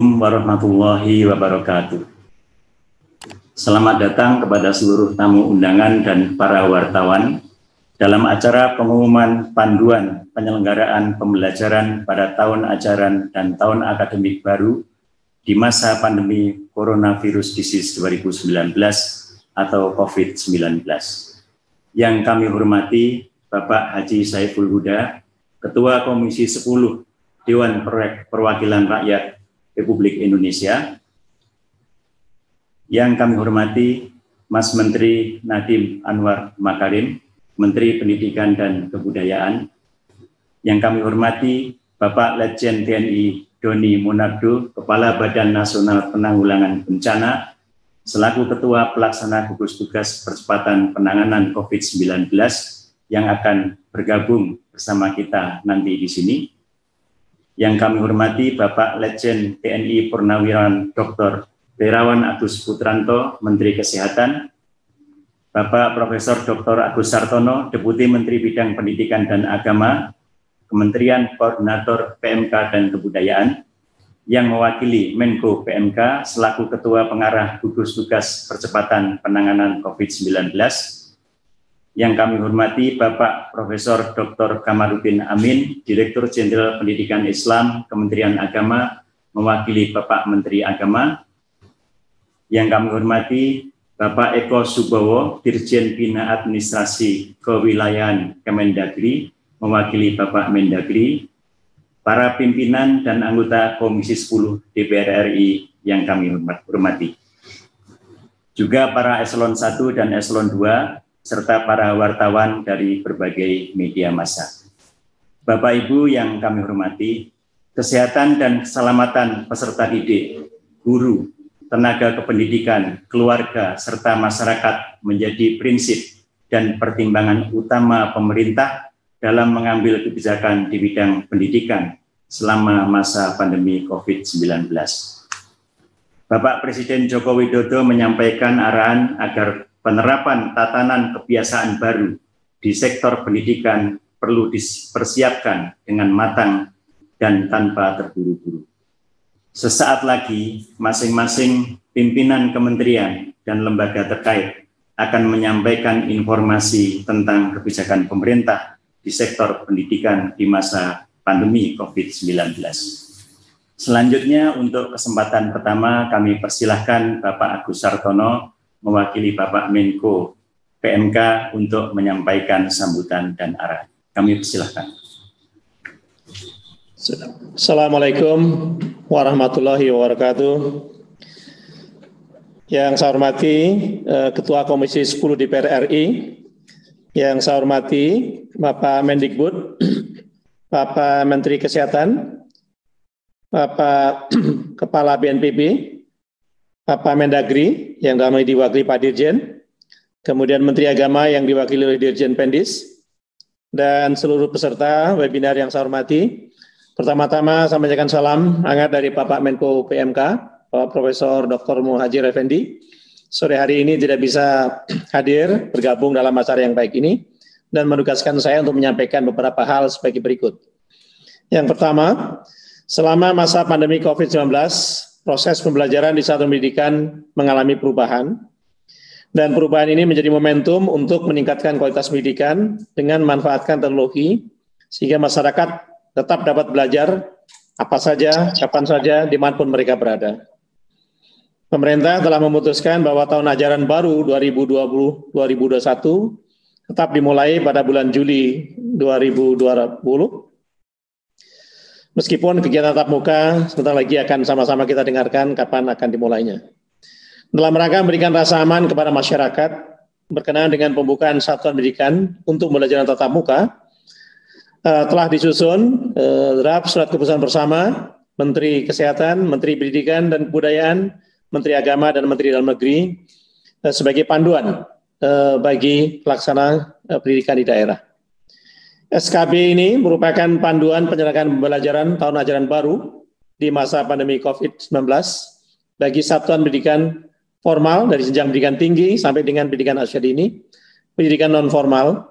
warahmatullahi wabarakatuh. Selamat datang kepada seluruh tamu undangan dan para wartawan dalam acara pengumuman panduan penyelenggaraan pembelajaran pada tahun ajaran dan tahun akademik baru di masa pandemi Coronavirus Disease 2019 atau COVID-19. Yang kami hormati Bapak Haji Saiful Huda, Ketua Komisi 10 Dewan Perwakilan Rakyat Republik Indonesia. Yang kami hormati Mas Menteri Nadiem Anwar Makarim, Menteri Pendidikan dan Kebudayaan. Yang kami hormati Bapak Letjen TNI Doni Monardo, Kepala Badan Nasional Penanggulangan Bencana, selaku Ketua Pelaksana Gugus Tugas Percepatan Penanganan COVID-19 yang akan bergabung bersama kita nanti di sini yang kami hormati Bapak Legend TNI Purnawirawan Dr. Terawan Agus Putranto, Menteri Kesehatan, Bapak Profesor Dr. Agus Sartono, Deputi Menteri Bidang Pendidikan dan Agama, Kementerian Koordinator PMK dan Kebudayaan, yang mewakili Menko PMK selaku Ketua Pengarah Gugus Tugas Percepatan Penanganan COVID-19, yang kami hormati Bapak Profesor Dr. Kamarudin Amin, Direktur Jenderal Pendidikan Islam Kementerian Agama, mewakili Bapak Menteri Agama. Yang kami hormati Bapak Eko Subowo, Dirjen Bina Administrasi Kewilayahan Kemendagri, mewakili Bapak Mendagri, para pimpinan dan anggota Komisi 10 DPR RI yang kami hormati. Juga para eselon 1 dan eselon 2 serta para wartawan dari berbagai media massa. Bapak Ibu yang kami hormati, kesehatan dan keselamatan peserta didik, guru, tenaga kependidikan, keluarga, serta masyarakat menjadi prinsip dan pertimbangan utama pemerintah dalam mengambil kebijakan di bidang pendidikan selama masa pandemi COVID-19. Bapak Presiden Joko Widodo menyampaikan arahan agar penerapan tatanan kebiasaan baru di sektor pendidikan perlu dipersiapkan dengan matang dan tanpa terburu-buru. Sesaat lagi, masing-masing pimpinan kementerian dan lembaga terkait akan menyampaikan informasi tentang kebijakan pemerintah di sektor pendidikan di masa pandemi COVID-19. Selanjutnya, untuk kesempatan pertama, kami persilahkan Bapak Agus Sartono mewakili Bapak Menko PMK untuk menyampaikan sambutan dan arah. Kami persilahkan. Assalamualaikum warahmatullahi wabarakatuh. Yang saya hormati eh, Ketua Komisi 10 DPR RI, yang saya hormati Bapak Mendikbud, Bapak Menteri Kesehatan, Bapak Kepala BNPB, Pak Mendagri yang dalam ini diwakili Pak Dirjen, kemudian Menteri Agama yang diwakili oleh Dirjen Pendis, dan seluruh peserta webinar yang saya hormati. Pertama-tama saya menyampaikan salam hangat dari Bapak Menko PMK, Bapak Profesor Dr. Muhajir Effendi. Sore hari ini tidak bisa hadir bergabung dalam acara yang baik ini dan menugaskan saya untuk menyampaikan beberapa hal sebagai berikut. Yang pertama, selama masa pandemi COVID-19, proses pembelajaran di saat pendidikan mengalami perubahan. Dan perubahan ini menjadi momentum untuk meningkatkan kualitas pendidikan dengan manfaatkan teknologi, sehingga masyarakat tetap dapat belajar apa saja, kapan saja, dimanapun mereka berada. Pemerintah telah memutuskan bahwa tahun ajaran baru 2020-2021 tetap dimulai pada bulan Juli 2020 Meskipun kegiatan tatap muka sebentar lagi akan sama-sama kita dengarkan kapan akan dimulainya. Dalam rangka memberikan rasa aman kepada masyarakat berkenaan dengan pembukaan satuan pendidikan untuk pembelajaran tatap muka, uh, telah disusun uh, draft surat keputusan bersama Menteri Kesehatan, Menteri Pendidikan dan Kebudayaan, Menteri Agama dan Menteri Dalam Negeri uh, sebagai panduan uh, bagi pelaksana uh, pendidikan di daerah. SKB ini merupakan panduan penyelenggaraan pembelajaran tahun ajaran baru di masa pandemi COVID-19 bagi satuan pendidikan formal dari jenjang pendidikan tinggi sampai dengan pendidikan asyad ini, pendidikan non-formal,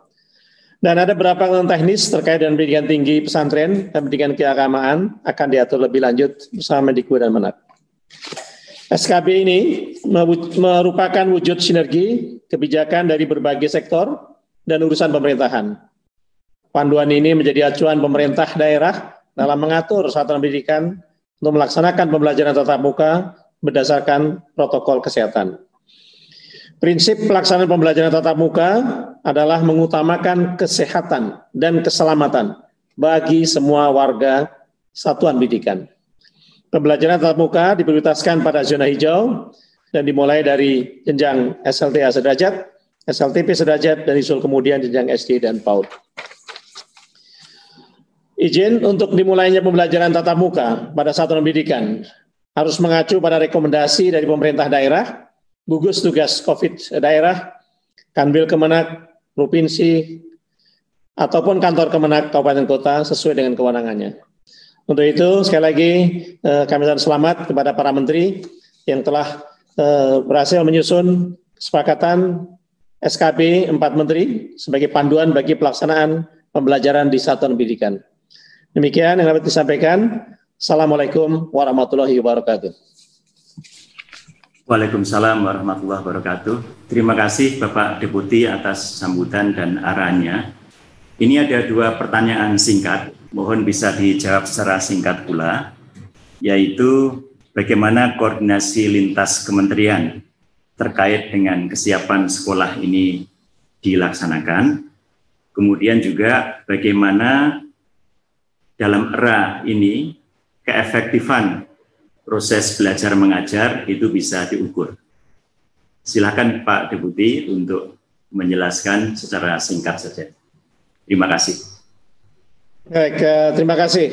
dan ada beberapa ketentuan teknis terkait dengan pendidikan tinggi pesantren dan pendidikan keagamaan akan diatur lebih lanjut bersama Mendikbud dan Menak. SKB ini merupakan wujud sinergi kebijakan dari berbagai sektor dan urusan pemerintahan Panduan ini menjadi acuan pemerintah daerah dalam mengatur satuan pendidikan untuk melaksanakan pembelajaran tatap muka berdasarkan protokol kesehatan. Prinsip pelaksanaan pembelajaran tatap muka adalah mengutamakan kesehatan dan keselamatan bagi semua warga satuan pendidikan. Pembelajaran tatap muka diprioritaskan pada zona hijau dan dimulai dari jenjang SLTA sederajat, SLTP sederajat, dan isul kemudian jenjang SD dan PAUD. Izin untuk dimulainya pembelajaran tatap muka pada satuan pendidikan harus mengacu pada rekomendasi dari pemerintah daerah, gugus tugas COVID daerah, kanwil kemenak, provinsi, ataupun kantor kemenak kabupaten kota sesuai dengan kewenangannya. Untuk itu, sekali lagi eh, kami ucapkan selamat kepada para menteri yang telah eh, berhasil menyusun kesepakatan SKB 4 Menteri sebagai panduan bagi pelaksanaan pembelajaran di satuan pendidikan. Demikian yang dapat disampaikan. Assalamualaikum warahmatullahi wabarakatuh. Waalaikumsalam warahmatullahi wabarakatuh. Terima kasih Bapak Deputi atas sambutan dan arahannya. Ini ada dua pertanyaan singkat, mohon bisa dijawab secara singkat pula, yaitu bagaimana koordinasi lintas kementerian terkait dengan kesiapan sekolah ini dilaksanakan. Kemudian juga bagaimana dalam era ini keefektifan proses belajar mengajar itu bisa diukur. Silakan Pak Deputi untuk menjelaskan secara singkat saja. Terima kasih. Baik, eh, terima kasih.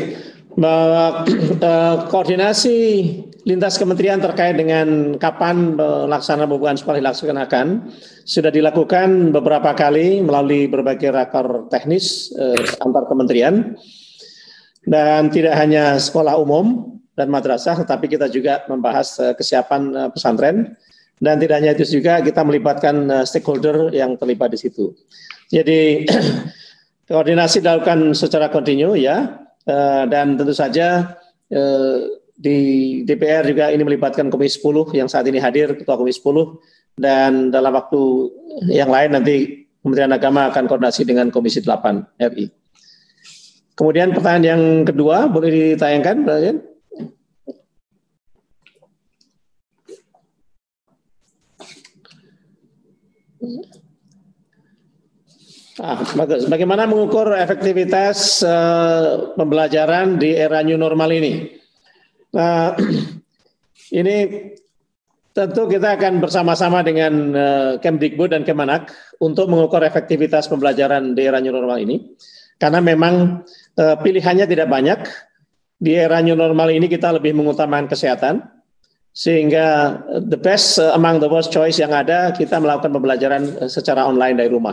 Bahwa eh, koordinasi lintas kementerian terkait dengan kapan pelaksanaan pembukaan sekolah dilaksanakan sudah dilakukan beberapa kali melalui berbagai rakor teknis eh, antar kementerian. Dan tidak hanya sekolah umum dan madrasah, tetapi kita juga membahas eh, kesiapan eh, pesantren. Dan tidak hanya itu juga, kita melibatkan eh, stakeholder yang terlibat di situ. Jadi koordinasi dilakukan secara kontinu ya, dan tentu saja di DPR juga ini melibatkan Komisi 10 yang saat ini hadir Ketua Komisi 10 dan dalam waktu yang lain nanti Kementerian Agama akan koordinasi dengan Komisi 8 RI. Kemudian pertanyaan yang kedua boleh ditayangkan, Brian? Ah, Bagaimana mengukur efektivitas uh, pembelajaran di era new normal ini? Nah, ini tentu kita akan bersama-sama dengan uh, Kemdikbud dan Kemenak untuk mengukur efektivitas pembelajaran di era new normal ini karena memang e, pilihannya tidak banyak. Di era new normal ini kita lebih mengutamakan kesehatan, sehingga eh, the best eh, among the worst choice yang ada kita melakukan pembelajaran secara online dari rumah.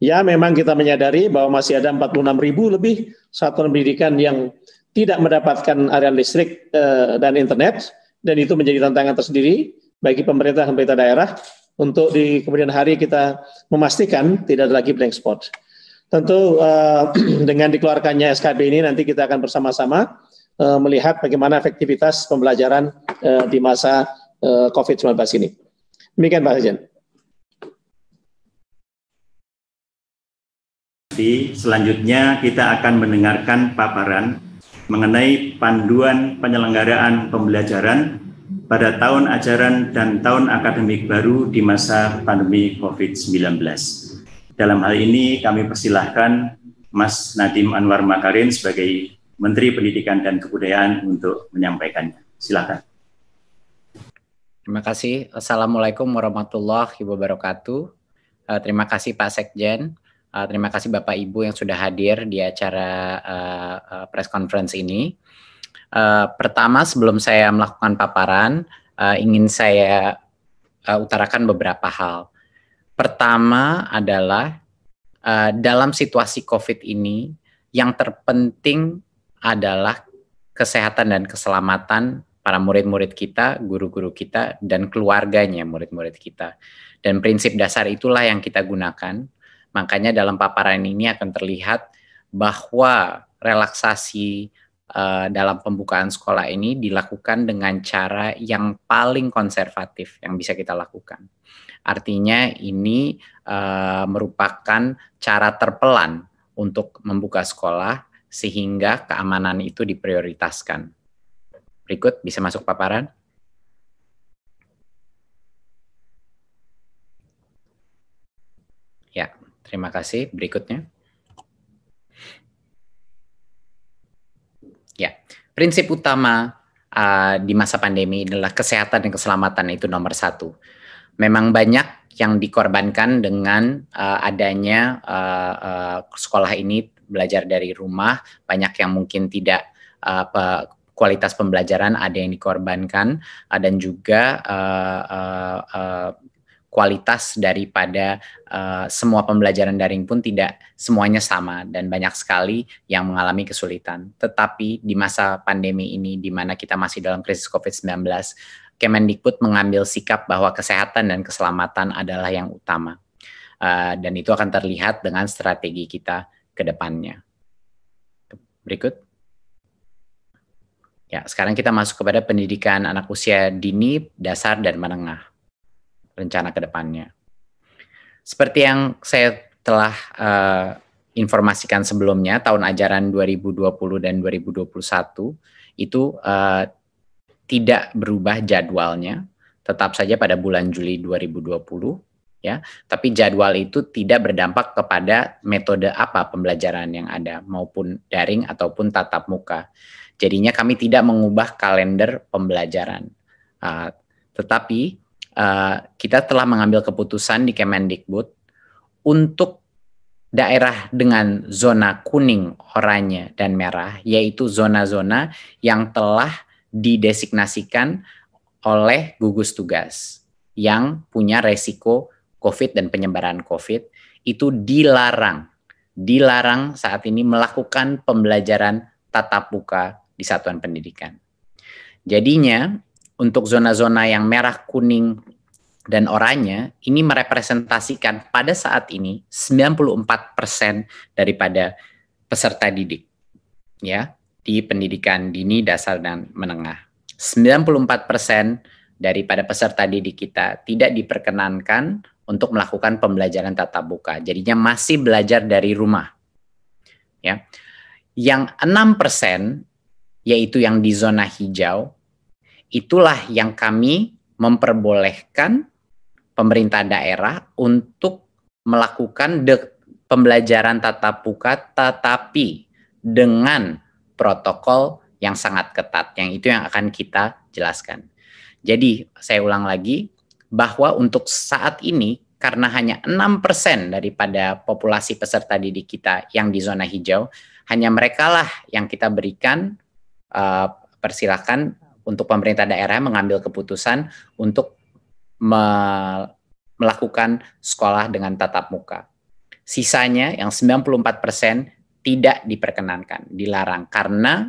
Ya memang kita menyadari bahwa masih ada 46 ribu lebih satuan pendidikan yang tidak mendapatkan area listrik e, dan internet, dan itu menjadi tantangan tersendiri bagi pemerintah dan pemerintah daerah untuk di kemudian hari kita memastikan tidak ada lagi blank spot. Tentu uh, dengan dikeluarkannya SKB ini nanti kita akan bersama-sama uh, melihat bagaimana efektivitas pembelajaran uh, di masa uh, COVID-19 ini. Demikian Pak Sejen. Di selanjutnya kita akan mendengarkan paparan mengenai panduan penyelenggaraan pembelajaran pada tahun ajaran dan tahun akademik baru di masa pandemi COVID-19. Dalam hal ini kami persilahkan Mas Nadim Anwar Makarin sebagai Menteri Pendidikan dan Kebudayaan untuk menyampaikannya. Silakan. Terima kasih. Assalamualaikum warahmatullahi wabarakatuh. Eh, terima kasih Pak Sekjen. Eh, terima kasih Bapak Ibu yang sudah hadir di acara eh, press conference ini. pertama, sebelum saya melakukan paparan, ingin saya utarakan beberapa hal. Pertama adalah uh, dalam situasi COVID ini yang terpenting adalah kesehatan dan keselamatan para murid-murid kita, guru-guru kita, dan keluarganya murid-murid kita. Dan prinsip dasar itulah yang kita gunakan. Makanya dalam paparan ini akan terlihat bahwa relaksasi uh, dalam pembukaan sekolah ini dilakukan dengan cara yang paling konservatif yang bisa kita lakukan. Artinya ini uh, merupakan cara terpelan untuk membuka sekolah sehingga keamanan itu diprioritaskan. Berikut bisa masuk paparan. Ya, terima kasih. Berikutnya. Ya, prinsip utama uh, di masa pandemi adalah kesehatan dan keselamatan itu nomor satu memang banyak yang dikorbankan dengan uh, adanya uh, uh, sekolah ini belajar dari rumah, banyak yang mungkin tidak uh, kualitas pembelajaran ada yang dikorbankan uh, dan juga uh, uh, uh, kualitas daripada uh, semua pembelajaran daring pun tidak semuanya sama dan banyak sekali yang mengalami kesulitan. Tetapi di masa pandemi ini di mana kita masih dalam krisis Covid-19 Kemendikbud mengambil sikap bahwa kesehatan dan keselamatan adalah yang utama. Uh, dan itu akan terlihat dengan strategi kita ke depannya. Berikut. Ya, sekarang kita masuk kepada pendidikan anak usia dini, dasar, dan menengah. Rencana ke depannya. Seperti yang saya telah uh, informasikan sebelumnya, tahun ajaran 2020 dan 2021 itu uh, tidak berubah jadwalnya, tetap saja pada bulan Juli 2020 ya, tapi jadwal itu tidak berdampak kepada metode apa pembelajaran yang ada maupun daring ataupun tatap muka. Jadinya kami tidak mengubah kalender pembelajaran. Uh, tetapi uh, kita telah mengambil keputusan di Kemendikbud untuk daerah dengan zona kuning, oranye, dan merah, yaitu zona-zona yang telah didesignasikan oleh gugus tugas yang punya resiko COVID dan penyebaran COVID itu dilarang, dilarang saat ini melakukan pembelajaran tatap muka di satuan pendidikan. Jadinya untuk zona-zona yang merah, kuning, dan oranye ini merepresentasikan pada saat ini 94% daripada peserta didik. Ya, di pendidikan dini dasar dan menengah. 94% daripada peserta didik kita tidak diperkenankan untuk melakukan pembelajaran tatap muka. Jadinya masih belajar dari rumah. Ya. Yang 6% yaitu yang di zona hijau itulah yang kami memperbolehkan pemerintah daerah untuk melakukan pembelajaran tatap muka tetapi dengan protokol yang sangat ketat, yang itu yang akan kita jelaskan. Jadi saya ulang lagi bahwa untuk saat ini karena hanya 6% daripada populasi peserta didik kita yang di zona hijau, hanya merekalah yang kita berikan uh, persilakan untuk pemerintah daerah mengambil keputusan untuk melakukan sekolah dengan tatap muka. Sisanya yang 94% tidak diperkenankan, dilarang karena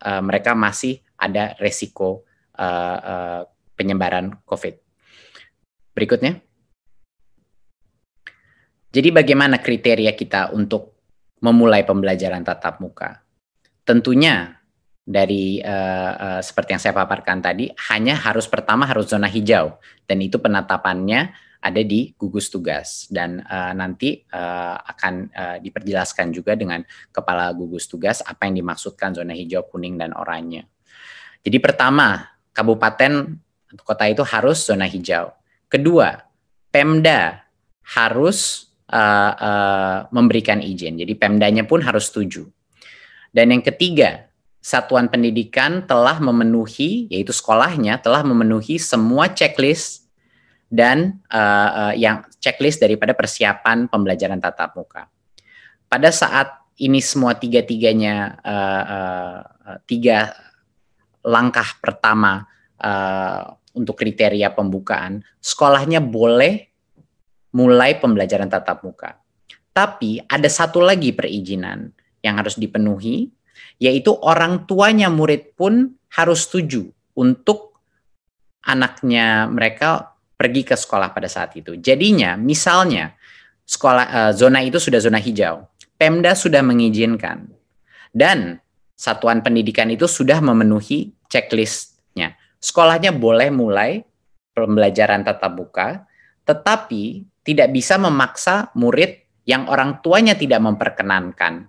uh, mereka masih ada resiko uh, uh, penyebaran COVID. Berikutnya. Jadi bagaimana kriteria kita untuk memulai pembelajaran tatap muka? Tentunya dari uh, uh, seperti yang saya paparkan tadi, hanya harus pertama harus zona hijau dan itu penetapannya ada di gugus tugas dan uh, nanti uh, akan uh, diperjelaskan juga dengan kepala gugus tugas apa yang dimaksudkan zona hijau, kuning dan oranye. Jadi pertama, kabupaten atau kota itu harus zona hijau. Kedua, Pemda harus uh, uh, memberikan izin. Jadi Pemdanya pun harus setuju. Dan yang ketiga, satuan pendidikan telah memenuhi yaitu sekolahnya telah memenuhi semua checklist dan uh, uh, yang checklist daripada persiapan pembelajaran tatap muka. Pada saat ini semua tiga-tiganya uh, uh, tiga langkah pertama uh, untuk kriteria pembukaan, sekolahnya boleh mulai pembelajaran tatap muka. Tapi ada satu lagi perizinan yang harus dipenuhi, yaitu orang tuanya murid pun harus setuju untuk anaknya mereka pergi ke sekolah pada saat itu. Jadinya, misalnya sekolah uh, zona itu sudah zona hijau, Pemda sudah mengizinkan dan satuan pendidikan itu sudah memenuhi checklistnya. Sekolahnya boleh mulai pembelajaran tatap muka, tetapi tidak bisa memaksa murid yang orang tuanya tidak memperkenankan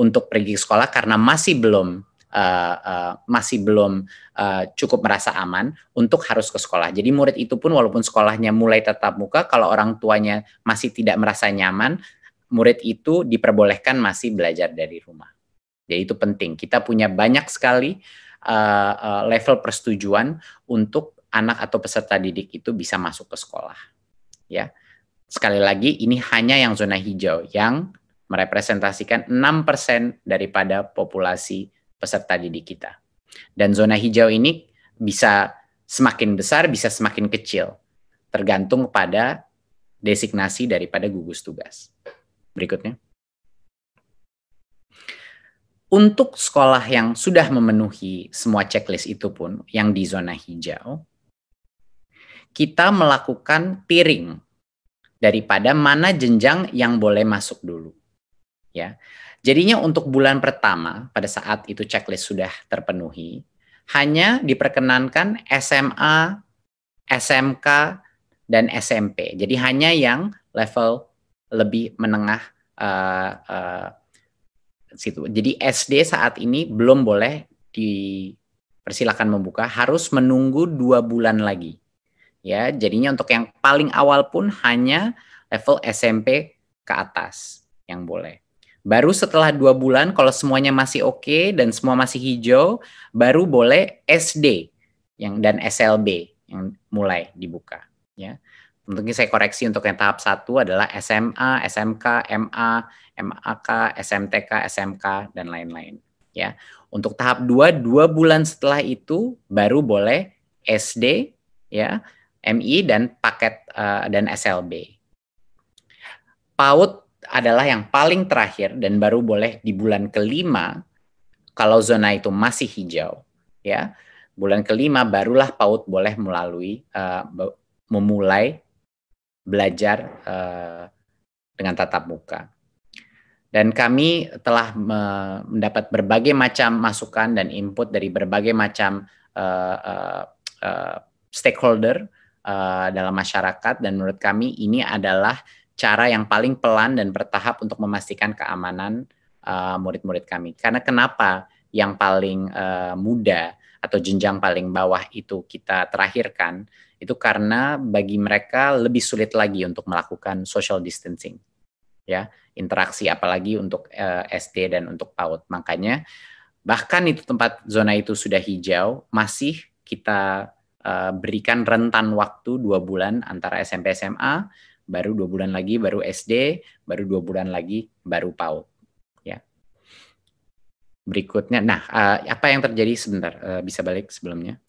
untuk pergi ke sekolah karena masih belum uh, uh, masih belum uh, cukup merasa aman untuk harus ke sekolah. Jadi murid itu pun walaupun sekolahnya mulai tetap muka, kalau orang tuanya masih tidak merasa nyaman, murid itu diperbolehkan masih belajar dari rumah. Jadi ya, itu penting. Kita punya banyak sekali uh, uh, level persetujuan untuk anak atau peserta didik itu bisa masuk ke sekolah. Ya. Sekali lagi ini hanya yang zona hijau yang merepresentasikan 6% daripada populasi peserta didik kita. Dan zona hijau ini bisa semakin besar, bisa semakin kecil, tergantung pada designasi daripada gugus tugas. Berikutnya. Untuk sekolah yang sudah memenuhi semua checklist itu pun yang di zona hijau, kita melakukan tiring daripada mana jenjang yang boleh masuk dulu. Ya. Jadinya untuk bulan pertama pada saat itu checklist sudah terpenuhi, hanya diperkenankan SMA, SMK, dan SMP. Jadi hanya yang level lebih menengah uh, uh, situ. Jadi SD saat ini belum boleh dipersilakan membuka, harus menunggu dua bulan lagi. Ya, jadinya untuk yang paling awal pun hanya level SMP ke atas yang boleh. Baru setelah dua bulan, kalau semuanya masih oke okay dan semua masih hijau, baru boleh SD yang dan SLB yang mulai dibuka. Ya, tentunya saya koreksi untuk yang tahap satu adalah SMA, SMK, MA, MAK, SMTK, SMK dan lain-lain. Ya, untuk tahap dua dua bulan setelah itu baru boleh SD, ya, MI dan paket uh, dan SLB. PAUD adalah yang paling terakhir dan baru boleh di bulan kelima kalau zona itu masih hijau ya bulan kelima barulah PAUD boleh melalui uh, memulai belajar uh, dengan tatap muka dan kami telah mendapat berbagai macam masukan dan input dari berbagai macam uh, uh, uh, stakeholder uh, dalam masyarakat dan menurut kami ini adalah cara yang paling pelan dan bertahap untuk memastikan keamanan eh, murid-murid uh, kami. Karena kenapa yang paling uh, muda atau jenjang paling bawah itu kita terakhirkan itu karena bagi mereka lebih sulit lagi untuk melakukan social distancing. Ya, interaksi apalagi untuk uh, eh, SD dan untuk PAUD. Makanya bahkan itu tempat zona itu sudah hijau masih kita uh, berikan rentan waktu dua bulan antara SMP SMA baru dua bulan lagi baru SD, baru dua bulan lagi baru PAUD. Ya. Berikutnya, nah uh, apa yang terjadi sebentar uh, bisa balik sebelumnya.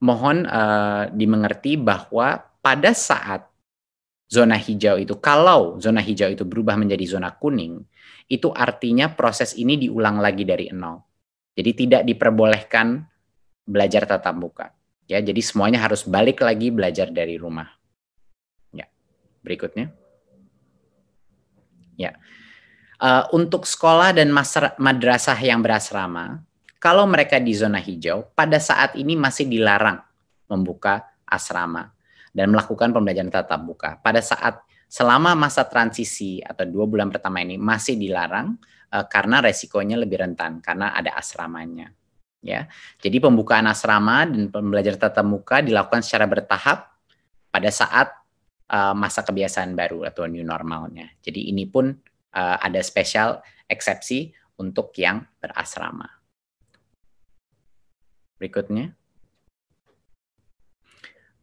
Mohon uh, dimengerti bahwa pada saat zona hijau itu, kalau zona hijau itu berubah menjadi zona kuning, itu artinya proses ini diulang lagi dari nol. Jadi tidak diperbolehkan belajar tatap muka. Ya, jadi semuanya harus balik lagi belajar dari rumah berikutnya. Ya. Uh, untuk sekolah dan madrasah yang berasrama, kalau mereka di zona hijau, pada saat ini masih dilarang membuka asrama dan melakukan pembelajaran tatap muka. Pada saat selama masa transisi atau dua bulan pertama ini masih dilarang uh, karena resikonya lebih rentan karena ada asramanya. Ya, jadi pembukaan asrama dan pembelajaran tatap muka dilakukan secara bertahap pada saat uh, masa kebiasaan baru atau new normalnya. Jadi ini pun uh, ada spesial eksepsi untuk yang berasrama. Berikutnya.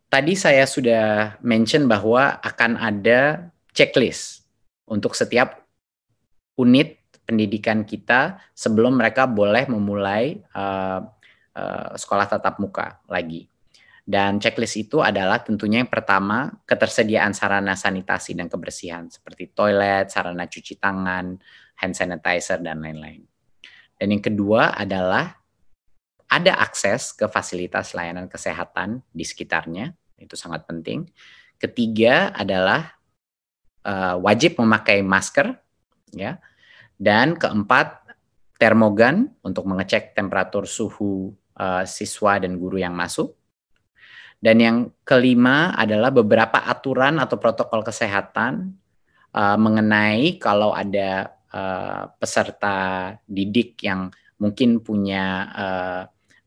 Tadi saya sudah mention bahwa akan ada checklist untuk setiap unit pendidikan kita sebelum mereka boleh memulai uh, uh, sekolah tatap muka lagi. Dan checklist itu adalah tentunya yang pertama ketersediaan sarana sanitasi dan kebersihan seperti toilet, sarana cuci tangan, hand sanitizer dan lain-lain. Dan yang kedua adalah ada akses ke fasilitas layanan kesehatan di sekitarnya, itu sangat penting. Ketiga adalah uh, wajib memakai masker ya. Dan keempat termogan untuk mengecek temperatur suhu uh, siswa dan guru yang masuk dan yang kelima adalah beberapa aturan atau protokol kesehatan uh, mengenai kalau ada uh, peserta didik yang mungkin punya uh,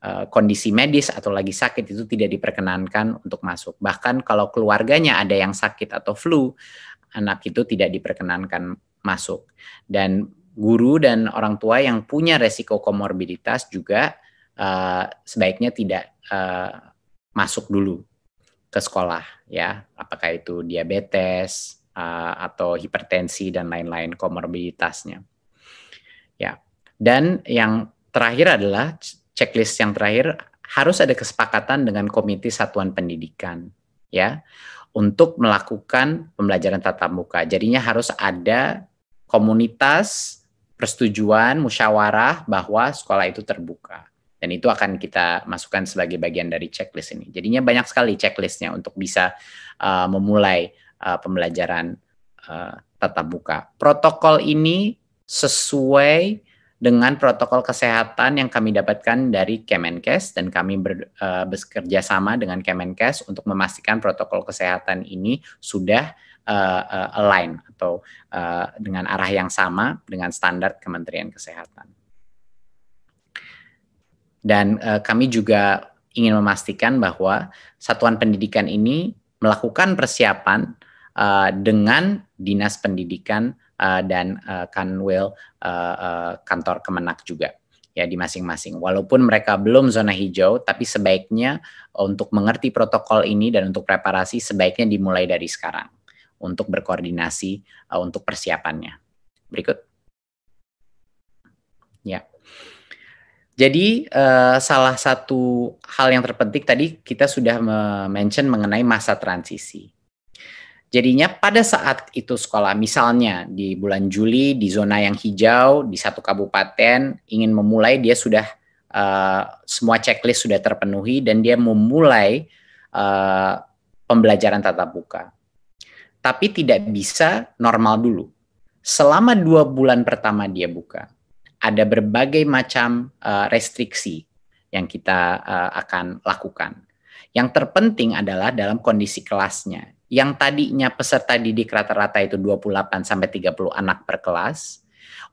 uh, kondisi medis atau lagi sakit itu tidak diperkenankan untuk masuk. Bahkan kalau keluarganya ada yang sakit atau flu, anak itu tidak diperkenankan masuk. Dan guru dan orang tua yang punya resiko komorbiditas juga uh, sebaiknya tidak uh, masuk dulu ke sekolah ya apakah itu diabetes uh, atau hipertensi dan lain-lain komorbiditasnya ya dan yang terakhir adalah checklist yang terakhir harus ada kesepakatan dengan komite satuan pendidikan ya untuk melakukan pembelajaran tatap muka jadinya harus ada komunitas persetujuan musyawarah bahwa sekolah itu terbuka dan itu akan kita masukkan sebagai bagian dari checklist ini. Jadinya banyak sekali checklistnya untuk bisa uh, memulai uh, pembelajaran uh, tatap muka. Protokol ini sesuai dengan protokol kesehatan yang kami dapatkan dari Kemenkes dan kami ber, uh, bekerja sama dengan Kemenkes untuk memastikan protokol kesehatan ini sudah uh, uh, align atau uh, dengan arah yang sama dengan standar Kementerian Kesehatan. Dan e, kami juga ingin memastikan bahwa satuan pendidikan ini melakukan persiapan e, dengan dinas pendidikan e, dan e, kanwil e, e, kantor Kemenak juga ya di masing-masing. Walaupun mereka belum zona hijau, tapi sebaiknya untuk mengerti protokol ini dan untuk preparasi sebaiknya dimulai dari sekarang untuk berkoordinasi uh, untuk persiapannya. Berikut. Jadi uh, salah satu hal yang terpenting tadi kita sudah mention mengenai masa transisi. Jadinya pada saat itu sekolah misalnya di bulan Juli di zona yang hijau di satu kabupaten ingin memulai dia sudah uh, semua checklist sudah terpenuhi dan dia memulai uh, pembelajaran tatap muka. Tapi tidak bisa normal dulu. Selama dua bulan pertama dia buka, ada berbagai macam uh, restriksi yang kita uh, akan lakukan. Yang terpenting adalah dalam kondisi kelasnya. Yang tadinya peserta didik rata-rata itu 28 sampai 30 anak per kelas,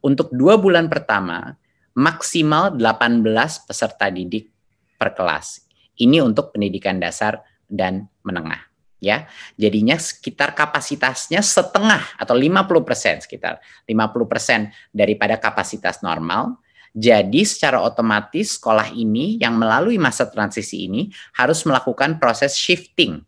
untuk dua bulan pertama maksimal 18 peserta didik per kelas. Ini untuk pendidikan dasar dan menengah ya. Jadinya sekitar kapasitasnya setengah atau 50% sekitar 50% daripada kapasitas normal. Jadi secara otomatis sekolah ini yang melalui masa transisi ini harus melakukan proses shifting.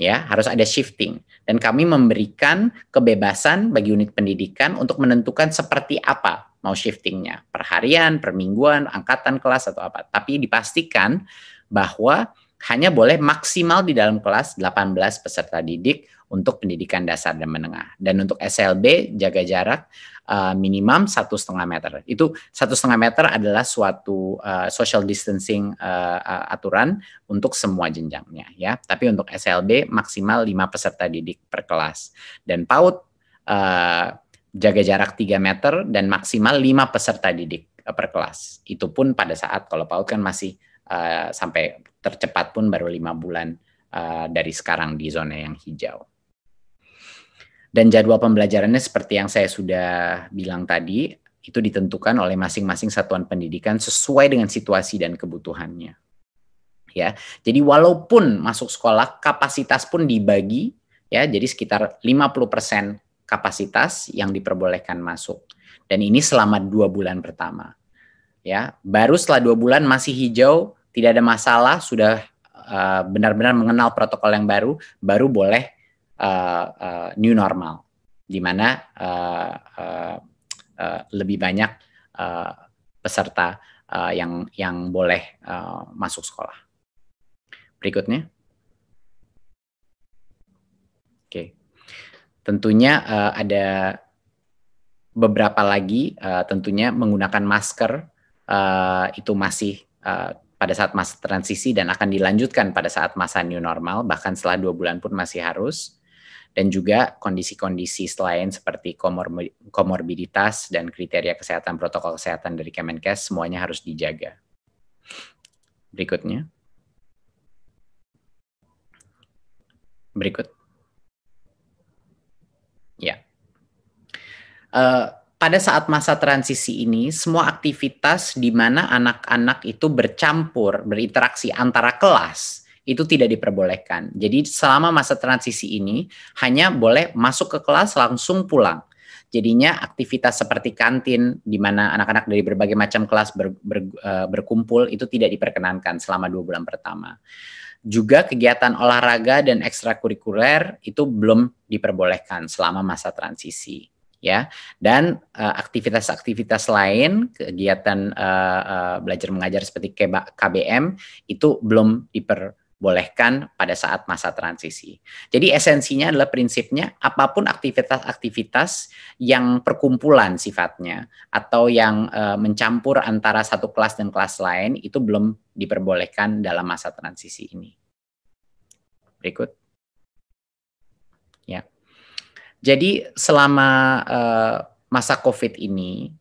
Ya, harus ada shifting dan kami memberikan kebebasan bagi unit pendidikan untuk menentukan seperti apa mau shiftingnya, perharian, permingguan, angkatan kelas atau apa. Tapi dipastikan bahwa hanya boleh maksimal di dalam kelas 18 peserta didik untuk pendidikan dasar dan menengah. Dan untuk SLB jaga jarak eh, minimum satu setengah meter. Itu satu setengah meter adalah suatu uh, social distancing uh, uh, aturan untuk semua jenjangnya ya. Tapi untuk SLB maksimal lima peserta didik per kelas. Dan PAUD uh, jaga jarak tiga meter dan maksimal lima peserta didik per kelas. Itu pun pada saat kalau PAUD kan masih Uh, sampai tercepat pun baru lima bulan uh, dari sekarang di zona yang hijau. Dan jadwal pembelajarannya seperti yang saya sudah bilang tadi, itu ditentukan oleh masing-masing satuan pendidikan sesuai dengan situasi dan kebutuhannya. Ya. Jadi walaupun masuk sekolah kapasitas pun dibagi ya, jadi sekitar 50% kapasitas yang diperbolehkan masuk. Dan ini selama dua bulan pertama. Ya, baru setelah dua bulan masih hijau, tidak ada masalah sudah eh, benar-benar uh, mengenal protokol yang baru baru boleh uh, uh, new normal di mana uh, uh, uh, lebih banyak uh, peserta uh, yang yang boleh uh, masuk sekolah. Berikutnya. Oke. Okay. Tentunya uh, ada beberapa lagi uh, tentunya menggunakan masker uh, itu masih uh, pada saat masa transisi dan akan dilanjutkan pada saat masa new normal, bahkan setelah dua bulan pun masih harus. Dan juga kondisi-kondisi selain seperti komor komorbiditas dan kriteria kesehatan protokol kesehatan dari Kemenkes semuanya harus dijaga. Berikutnya. Berikut. Ya. Uh, pada saat masa transisi ini, semua aktivitas di mana anak-anak itu bercampur, berinteraksi antara kelas, itu tidak diperbolehkan. Jadi selama masa transisi ini, hanya boleh masuk ke kelas langsung pulang. Jadinya aktivitas seperti kantin, di mana anak-anak dari berbagai macam kelas ber, ber, e, berkumpul, itu tidak diperkenankan selama dua bulan pertama. Juga kegiatan olahraga dan ekstrakurikuler itu belum diperbolehkan selama masa transisi ya dan eh, aktivitas-aktivitas uh, lain kegiatan uh, uh, belajar mengajar seperti KBM itu belum diperbolehkan pada saat masa transisi. Jadi esensinya adalah prinsipnya apapun aktivitas-aktivitas yang perkumpulan sifatnya atau yang uh, mencampur antara satu kelas dan kelas lain itu belum diperbolehkan dalam masa transisi ini. Berikut jadi selama uh, masa COVID ini,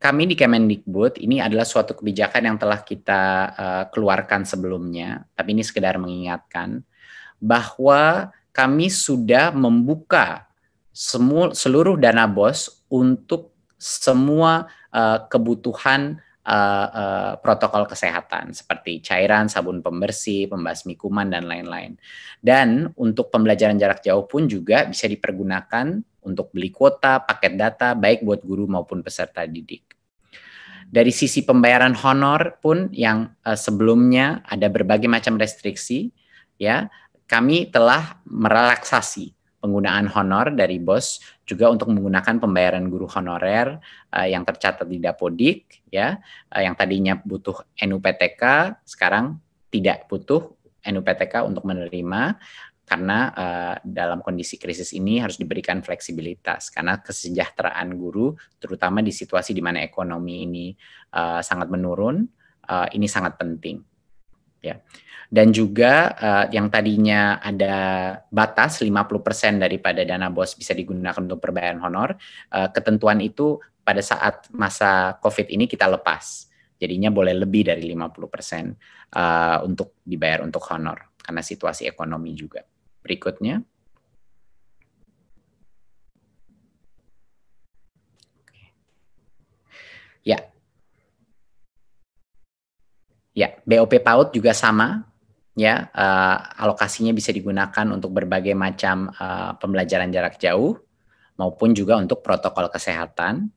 kami di Kemendikbud ini adalah suatu kebijakan yang telah kita uh, keluarkan sebelumnya, tapi ini sekedar mengingatkan bahwa kami sudah membuka semu- seluruh dana bos untuk semua uh, kebutuhan uh, uh, protokol kesehatan seperti cairan, sabun pembersih, pembasmi kuman dan lain-lain. Dan untuk pembelajaran jarak jauh pun juga bisa dipergunakan untuk beli kuota, paket data baik buat guru maupun peserta didik. Dari sisi pembayaran honor pun yang uh, sebelumnya ada berbagai macam restriksi ya, kami telah merelaksasi penggunaan honor dari BOS juga untuk menggunakan pembayaran guru honorer uh, yang tercatat di Dapodik ya uh, yang tadinya butuh NUPTK sekarang tidak butuh NUPTK untuk menerima karena uh, dalam kondisi krisis ini harus diberikan fleksibilitas karena kesejahteraan guru terutama di situasi di mana ekonomi ini uh, sangat menurun uh, ini sangat penting ya. Dan juga uh, yang tadinya ada batas 50% daripada dana bos bisa digunakan untuk perbayaran honor, uh, ketentuan itu pada saat masa Covid ini kita lepas. Jadinya boleh lebih dari 50% uh, eh, untuk dibayar untuk honor karena situasi ekonomi juga. Berikutnya. Ya, Ya, BOP PAUD juga sama ya uh, alokasinya bisa digunakan untuk berbagai macam uh, pembelajaran jarak jauh maupun juga untuk protokol kesehatan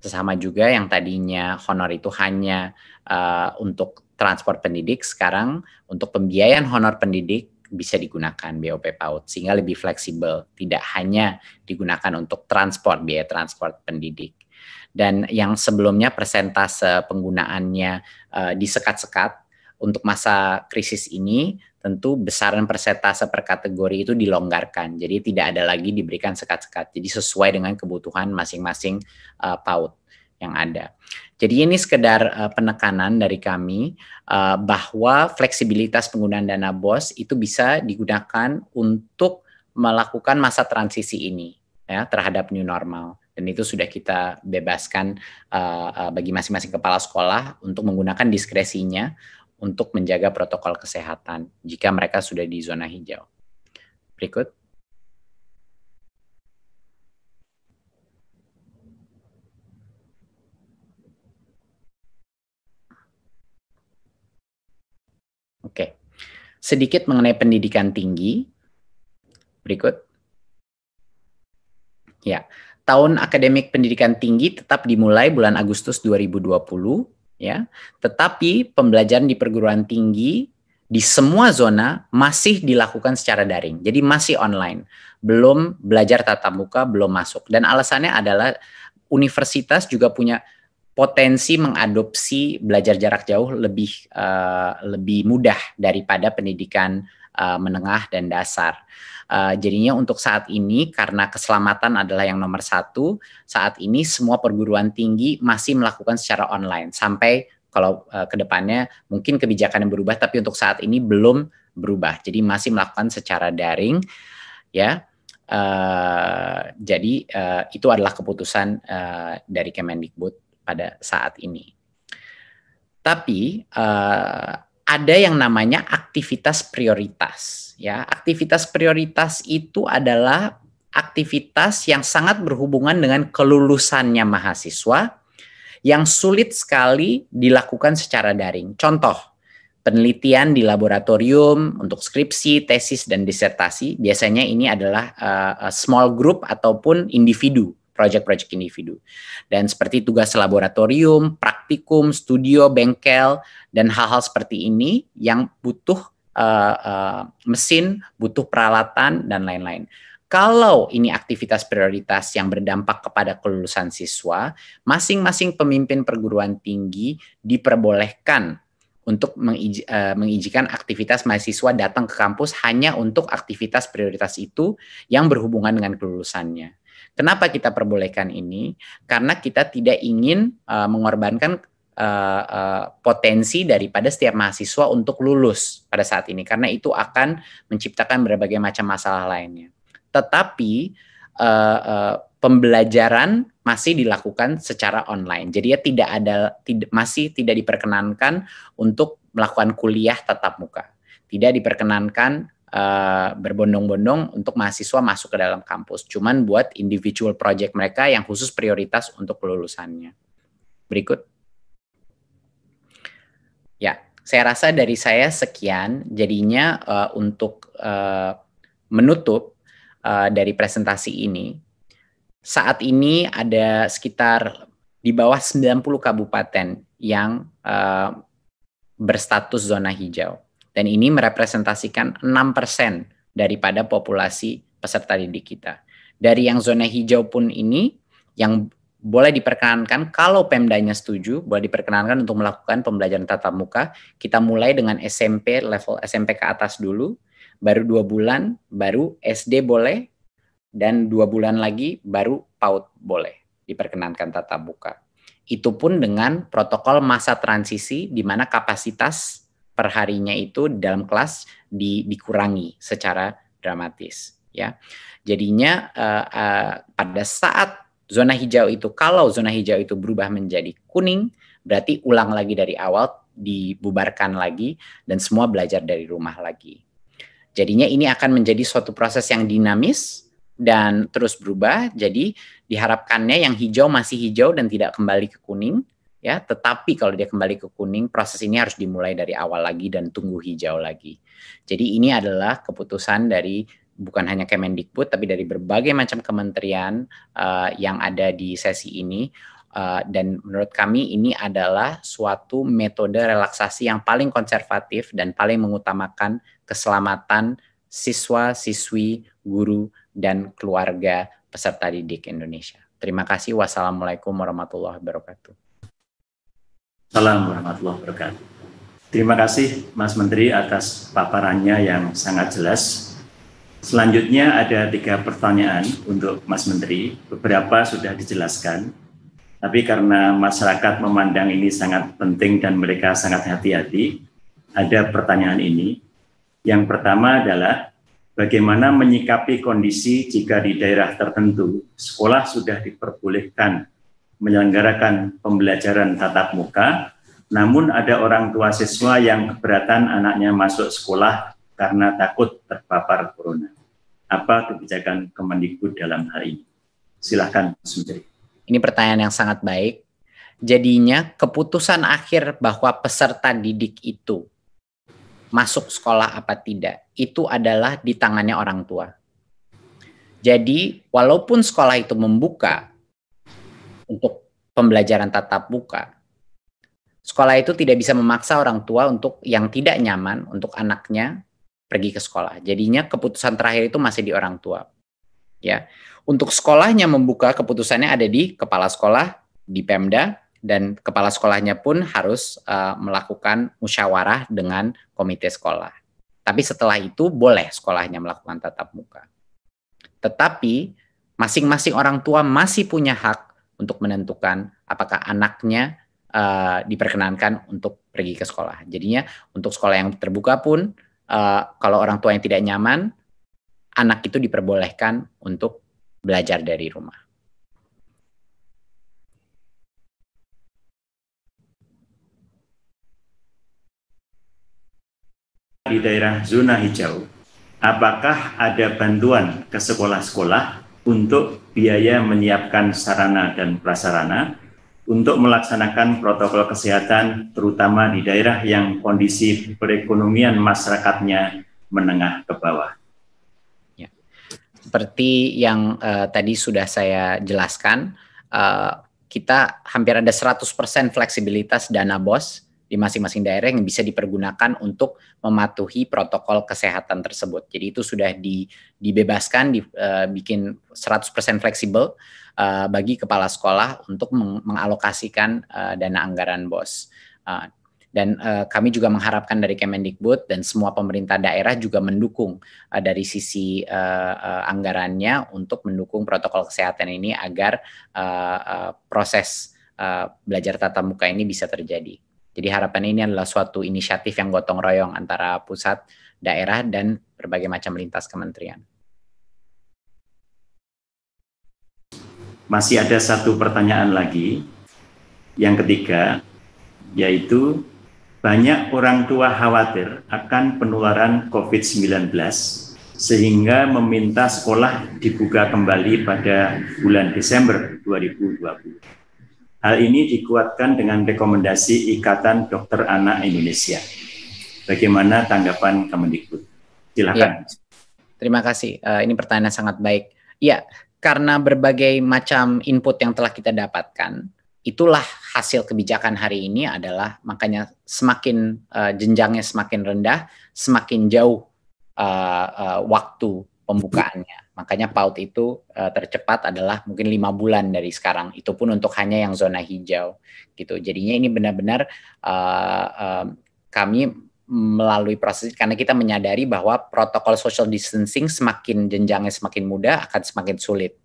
sesama juga yang tadinya honor itu hanya uh, untuk transport pendidik sekarang untuk pembiayaan honor pendidik bisa digunakan BOP PAUD sehingga lebih fleksibel tidak hanya digunakan untuk transport biaya transport pendidik dan yang sebelumnya persentase penggunaannya uh, disekat-sekat untuk masa krisis ini tentu besaran persentase per kategori itu dilonggarkan. Jadi tidak ada lagi diberikan sekat-sekat. Jadi sesuai dengan kebutuhan masing-masing uh, PAUD yang ada. Jadi ini sekedar uh, penekanan dari kami uh, bahwa fleksibilitas penggunaan dana BOS itu bisa digunakan untuk melakukan masa transisi ini ya terhadap new normal dan itu sudah kita bebaskan uh, uh, bagi masing-masing kepala sekolah untuk menggunakan diskresinya untuk menjaga protokol kesehatan jika mereka sudah di zona hijau. Berikut. Oke. Sedikit mengenai pendidikan tinggi. Berikut. Ya tahun akademik pendidikan tinggi tetap dimulai bulan Agustus 2020 ya. Tetapi pembelajaran di perguruan tinggi di semua zona masih dilakukan secara daring. Jadi masih online. Belum belajar tatap muka, belum masuk. Dan alasannya adalah universitas juga punya potensi mengadopsi belajar jarak jauh lebih uh, lebih mudah daripada pendidikan uh, menengah dan dasar. Uh, jadinya untuk saat ini karena keselamatan adalah yang nomor satu, saat ini semua perguruan tinggi masih melakukan secara online sampai kalau uh, eh, kedepannya mungkin kebijakan yang berubah tapi untuk saat ini belum berubah. Jadi masih melakukan secara daring, ya. Uh, jadi uh, itu adalah keputusan uh, dari Kemendikbud pada saat ini. Tapi ada yang namanya aktivitas prioritas ya. Aktivitas prioritas itu adalah aktivitas yang sangat berhubungan dengan kelulusannya mahasiswa yang sulit sekali dilakukan secara daring. Contoh, penelitian di laboratorium untuk skripsi, tesis dan disertasi, biasanya ini adalah uh, small group ataupun individu project proyek individu. Dan seperti tugas laboratorium, praktikum, studio, bengkel, dan hal-hal seperti ini yang butuh uh, uh, mesin, butuh peralatan, dan lain-lain. Kalau ini aktivitas prioritas yang berdampak kepada kelulusan siswa, masing-masing pemimpin perguruan tinggi diperbolehkan untuk eh, mengizinkan aktivitas mahasiswa datang ke kampus hanya untuk aktivitas prioritas itu yang berhubungan dengan kelulusannya. Kenapa kita perbolehkan ini? Karena kita tidak ingin uh, mengorbankan uh, uh, potensi daripada setiap mahasiswa untuk lulus pada saat ini, karena itu akan menciptakan berbagai macam masalah lainnya. Tetapi uh, uh, pembelajaran masih dilakukan secara online, jadi ya tidak ada, tid masih tidak diperkenankan untuk melakukan kuliah tatap muka, tidak diperkenankan uh, berbondong-bondong untuk mahasiswa masuk ke dalam kampus, cuman buat individual project mereka yang khusus prioritas untuk kelulusannya. Berikut. Ya, saya rasa dari saya sekian. Jadinya uh, untuk uh, menutup uh, dari presentasi ini, saat ini ada sekitar di bawah 90 kabupaten yang uh, berstatus zona hijau dan ini merepresentasikan 6% daripada populasi peserta didik kita. Dari yang zona hijau pun ini, yang boleh diperkenankan kalau Pemdanya setuju, boleh diperkenankan untuk melakukan pembelajaran tatap muka. Kita mulai dengan SMP, level SMP ke atas dulu, baru dua bulan, baru SD boleh, dan dua bulan lagi baru PAUD boleh diperkenankan tatap muka. Itu pun dengan protokol masa transisi di mana kapasitas perharinya itu dalam kelas di, dikurangi secara dramatis ya. Jadinya uh, uh, pada saat zona hijau itu kalau zona hijau itu berubah menjadi kuning berarti ulang lagi dari awal dibubarkan lagi dan semua belajar dari rumah lagi. Jadinya ini akan menjadi suatu proses yang dinamis dan terus berubah. Jadi diharapkannya yang hijau masih hijau dan tidak kembali ke kuning ya tetapi kalau dia kembali ke kuning proses ini harus dimulai dari awal lagi dan tunggu hijau lagi jadi ini adalah keputusan dari bukan hanya Kemendikbud tapi dari berbagai macam kementerian uh, yang ada di sesi ini uh, dan menurut kami ini adalah suatu metode relaksasi yang paling konservatif dan paling mengutamakan keselamatan siswa siswi guru dan keluarga peserta didik Indonesia. Terima kasih. Wassalamualaikum warahmatullahi wabarakatuh. Salam warahmatullahi wabarakatuh. Terima kasih Mas Menteri atas paparannya yang sangat jelas. Selanjutnya ada tiga pertanyaan untuk Mas Menteri. Beberapa sudah dijelaskan, tapi karena masyarakat memandang ini sangat penting dan mereka sangat hati-hati, ada pertanyaan ini. Yang pertama adalah bagaimana menyikapi kondisi jika di daerah tertentu sekolah sudah diperbolehkan menyelenggarakan pembelajaran tatap muka, namun ada orang tua siswa yang keberatan anaknya masuk sekolah karena takut terpapar corona. Apa kebijakan Kemendikbud dalam hal ini? Silahkan, Sumberi. Ini pertanyaan yang sangat baik. Jadinya keputusan akhir bahwa peserta didik itu masuk sekolah apa tidak, itu adalah di tangannya orang tua. Jadi, walaupun sekolah itu membuka, untuk pembelajaran tatap muka, sekolah itu tidak bisa memaksa orang tua untuk yang tidak nyaman untuk anaknya pergi ke sekolah. Jadinya keputusan terakhir itu masih di orang tua. Ya. Untuk sekolahnya membuka keputusannya ada di kepala sekolah, di Pemda dan kepala sekolahnya pun harus uh, melakukan musyawarah dengan komite sekolah. Tapi setelah itu boleh sekolahnya melakukan tatap muka. Tetapi masing-masing orang tua masih punya hak untuk menentukan apakah anaknya uh, diperkenankan untuk pergi ke sekolah. Jadinya untuk sekolah yang terbuka pun uh, kalau orang tua yang tidak nyaman, anak itu diperbolehkan untuk belajar dari rumah. Di daerah zona hijau, apakah ada bantuan ke sekolah-sekolah untuk biaya menyiapkan sarana dan prasarana untuk melaksanakan protokol kesehatan terutama di daerah yang kondisi perekonomian masyarakatnya menengah ke bawah. Ya. Seperti yang uh, tadi sudah saya jelaskan, uh, kita hampir ada 100% fleksibilitas dana BOS di masing-masing daerah yang bisa dipergunakan untuk mematuhi protokol kesehatan tersebut. Jadi itu sudah di, dibebaskan, dibikin uh, 100% fleksibel uh, bagi kepala sekolah untuk meng mengalokasikan uh, dana anggaran BOS. Uh, dan uh, kami juga mengharapkan dari Kemendikbud dan semua pemerintah daerah juga mendukung uh, dari sisi uh, uh, anggarannya untuk mendukung protokol kesehatan ini agar uh, uh, proses uh, belajar tatap muka ini bisa terjadi. Jadi harapan ini adalah suatu inisiatif yang gotong royong antara pusat, daerah, dan berbagai macam lintas kementerian. Masih ada satu pertanyaan lagi, yang ketiga, yaitu banyak orang tua khawatir akan penularan COVID-19 sehingga meminta sekolah dibuka kembali pada bulan Desember 2020. Hal ini dikuatkan dengan rekomendasi Ikatan Dokter Anak Indonesia. Bagaimana tanggapan Kemendikbud? Silakan. Ya. Terima kasih. Uh, ini pertanyaan sangat baik. Ya, karena berbagai macam input yang telah kita dapatkan, itulah hasil kebijakan hari ini adalah makanya semakin uh, jenjangnya semakin rendah, semakin jauh uh, uh, waktu pembukaannya. Makanya PAUD itu uh, tercepat adalah mungkin lima bulan dari sekarang. Itu pun untuk hanya yang zona hijau gitu. Jadinya ini benar-benar uh, uh, kami melalui proses karena kita menyadari bahwa protokol social distancing semakin jenjangnya semakin mudah akan semakin sulit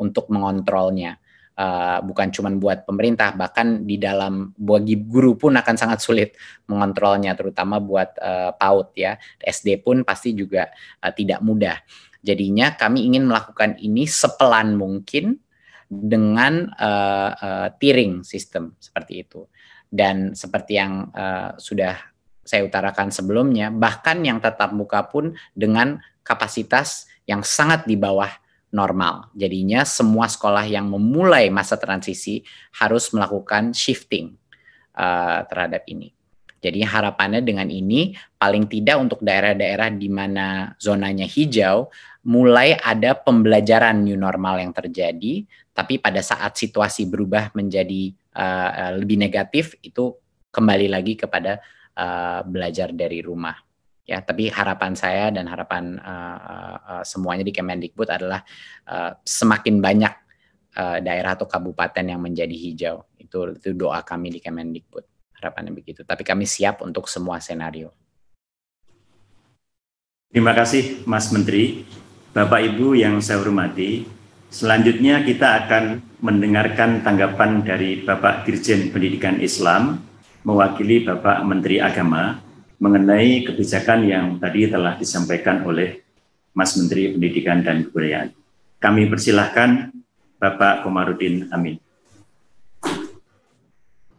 untuk mengontrolnya. Eh, bukan cuma buat pemerintah, bahkan di dalam bagi guru pun akan sangat sulit mengontrolnya, terutama buat uh, PAUD ya. SD pun pasti juga uh, tidak mudah. Jadinya kami ingin melakukan ini sepelan mungkin dengan uh, uh, tiering sistem seperti itu. Dan seperti yang uh, sudah saya utarakan sebelumnya, bahkan yang tetap muka pun dengan kapasitas yang sangat di bawah normal. Jadinya semua sekolah yang memulai masa transisi harus melakukan shifting uh, terhadap ini. Jadi harapannya dengan ini paling tidak untuk daerah-daerah di mana zonanya hijau mulai ada pembelajaran new normal yang terjadi, tapi pada saat situasi berubah menjadi uh, lebih negatif itu kembali lagi kepada uh, belajar dari rumah ya tapi harapan saya dan harapan uh, uh, semuanya di Kemendikbud adalah uh, semakin banyak uh, daerah atau kabupaten yang menjadi hijau itu itu doa kami di Kemendikbud harapannya begitu tapi kami siap untuk semua senario terima kasih Mas Menteri Bapak Ibu yang saya hormati selanjutnya kita akan mendengarkan tanggapan dari Bapak Dirjen Pendidikan Islam mewakili Bapak Menteri Agama mengenai kebijakan yang tadi telah disampaikan oleh Mas Menteri Pendidikan dan Kebudayaan. Kami persilahkan Bapak Komarudin Amin.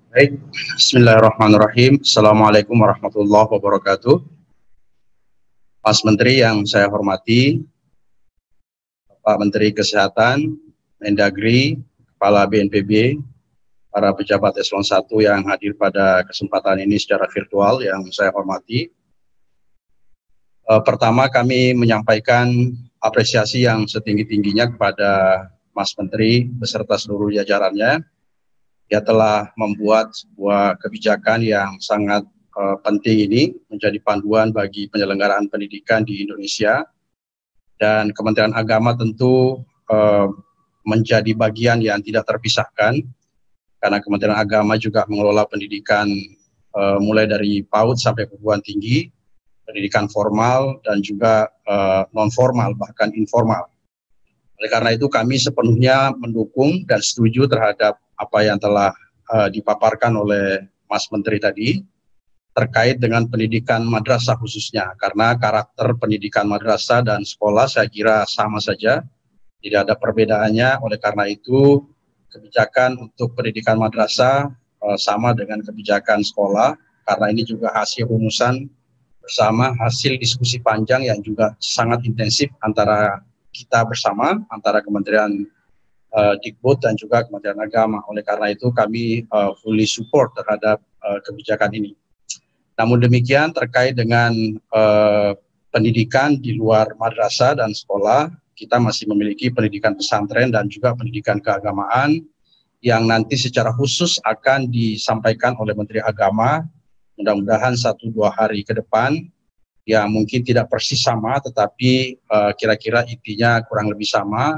Baik, Bismillahirrahmanirrahim. Assalamualaikum warahmatullahi wabarakatuh. Mas Menteri yang saya hormati, Pak Menteri Kesehatan, Mendagri, Kepala BNPB, para pejabat eselon 1 yang hadir pada kesempatan ini secara virtual yang saya hormati. Eh, pertama kami menyampaikan apresiasi yang setinggi-tingginya kepada Mas Menteri beserta seluruh jajarannya. Ia telah membuat sebuah kebijakan yang sangat eh, penting ini menjadi panduan bagi penyelenggaraan pendidikan di Indonesia. Dan Kementerian Agama tentu eh, menjadi bagian yang tidak terpisahkan karena Kementerian Agama juga mengelola pendidikan uh, mulai dari PAUD sampai perguruan tinggi, pendidikan formal dan juga uh, eh, non formal bahkan informal. Oleh karena itu kami sepenuhnya mendukung dan setuju terhadap apa yang telah uh, dipaparkan oleh Mas Menteri tadi terkait dengan pendidikan madrasah khususnya karena karakter pendidikan madrasah dan sekolah saya kira sama saja tidak ada perbedaannya oleh karena itu kebijakan untuk pendidikan madrasah eh, sama dengan kebijakan sekolah karena ini juga hasil rumusan bersama hasil diskusi panjang yang juga sangat intensif antara kita bersama antara Kementerian uh, Dikbud dan juga Kementerian Agama. Oleh karena itu kami uh, fully support terhadap uh, kebijakan ini. Namun demikian terkait dengan uh, pendidikan di luar madrasah dan sekolah kita masih memiliki pendidikan pesantren dan juga pendidikan keagamaan yang nanti secara khusus akan disampaikan oleh Menteri Agama mudah-mudahan satu dua hari ke depan ya mungkin tidak persis sama tetapi eh, kira-kira uh, intinya kurang lebih sama